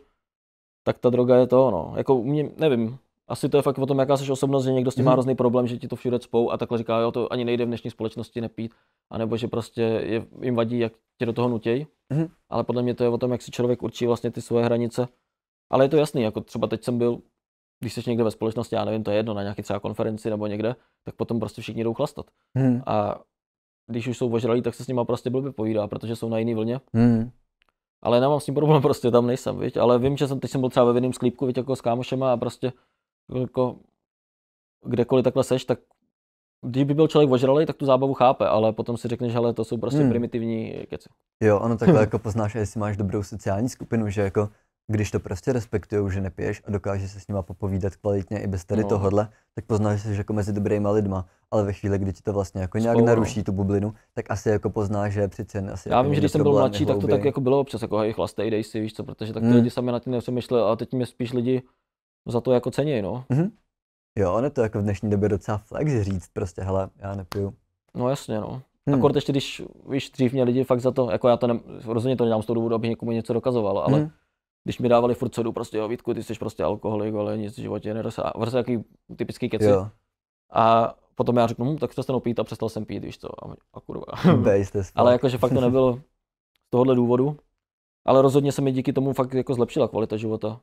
tak ta droga je to, no. Jako mě, nevím, asi to je fakt o tom, jaká jsi osobnost, že někdo s tím má mhm. hrozný problém, že ti to všude spou a takhle říká, jo, to ani nejde v dnešní společnosti nepít, anebo že prostě je, jim vadí, jak tě do toho nutěj. hmm Ale podle mě to je o tom, jak si člověk určí vlastně ty svoje hranice. Ale je to jasný, jako třeba teď jsem byl, když jsi někde ve společnosti, já nevím, to je jedno, na nějaké třeba konferenci nebo někde, tak potom prostě všichni jdou chlastat. hmm A když už jsou ožralí, tak se s nimi prostě blbě povídá, protože jsou na jiný vlně. hmm Ale nemám s tím problém, prostě tam nejsem, viď? ale vím, že jsem, teď jsem byl třeba ve vinném sklípku, viď, jako s kámošema a prostě jako kdekoliv takhle seš, tak když by byl člověk ožralý, tak tu zábavu chápe, ale potom si řekneš, že to jsou prostě hmm. primitivní keci. Jo, ano, takhle jako poznáš, jestli máš dobrou sociální skupinu, že jako když to prostě respektují, že nepiješ a dokáže se s nima popovídat kvalitně i bez tady no. tohohle, tak poznáš se jako mezi dobrýma lidma, ale ve chvíli, kdy ti to vlastně jako nějak Spolu, no. naruší tu bublinu, tak asi jako poznáš, že přece jen asi. Já jako vím, že když jsem byl mladší, hlouběj. tak to tak jako bylo občas, jako hej, chlastej, dej si, víš co, protože tak ty hmm. lidi sami na tím nepřemýšleli, a teď mě spíš lidi No, za to jako ceněj, no. Mm-hmm. Jo, on je to jako v dnešní době docela flex říct prostě, hele, já nepiju. No jasně, no. Hmm. Akord ještě, když, víš, dřív mě lidi fakt za to, jako já to ne, rozhodně to nedám z toho důvodu, abych někomu něco dokazoval, ale hmm. když mi dávali furt sodu, prostě jo, Vítku, ty jsi prostě alkoholik, ale nic v životě a prostě jaký typický keci. Jo. A potom já řeknu, hm, tak se pít a přestal jsem pít, víš co, a, a kurva. ale jakože fakt to nebylo z tohohle důvodu, ale rozhodně se mi díky tomu fakt jako zlepšila kvalita života.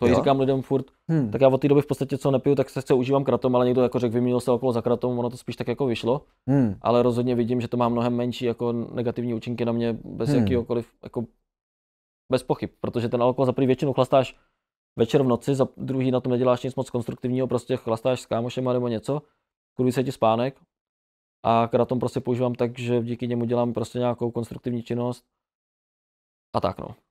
To jo? říkám lidem furt. Hmm. Tak já od té doby v podstatě co nepiju, tak se, se užívám kratom, ale někdo jako řekl, vyměnil se okolo za kratom, ono to spíš tak jako vyšlo. Hmm. Ale rozhodně vidím, že to má mnohem menší jako negativní účinky na mě bez hmm. jakýhokoliv, jako bez pochyb, protože ten alkohol za první většinu chlastáš večer v noci, za druhý na tom neděláš nic moc konstruktivního, prostě chlastáš s kámošem nebo něco, kurví se ti spánek a kratom prostě používám tak, že díky němu dělám prostě nějakou konstruktivní činnost a tak no.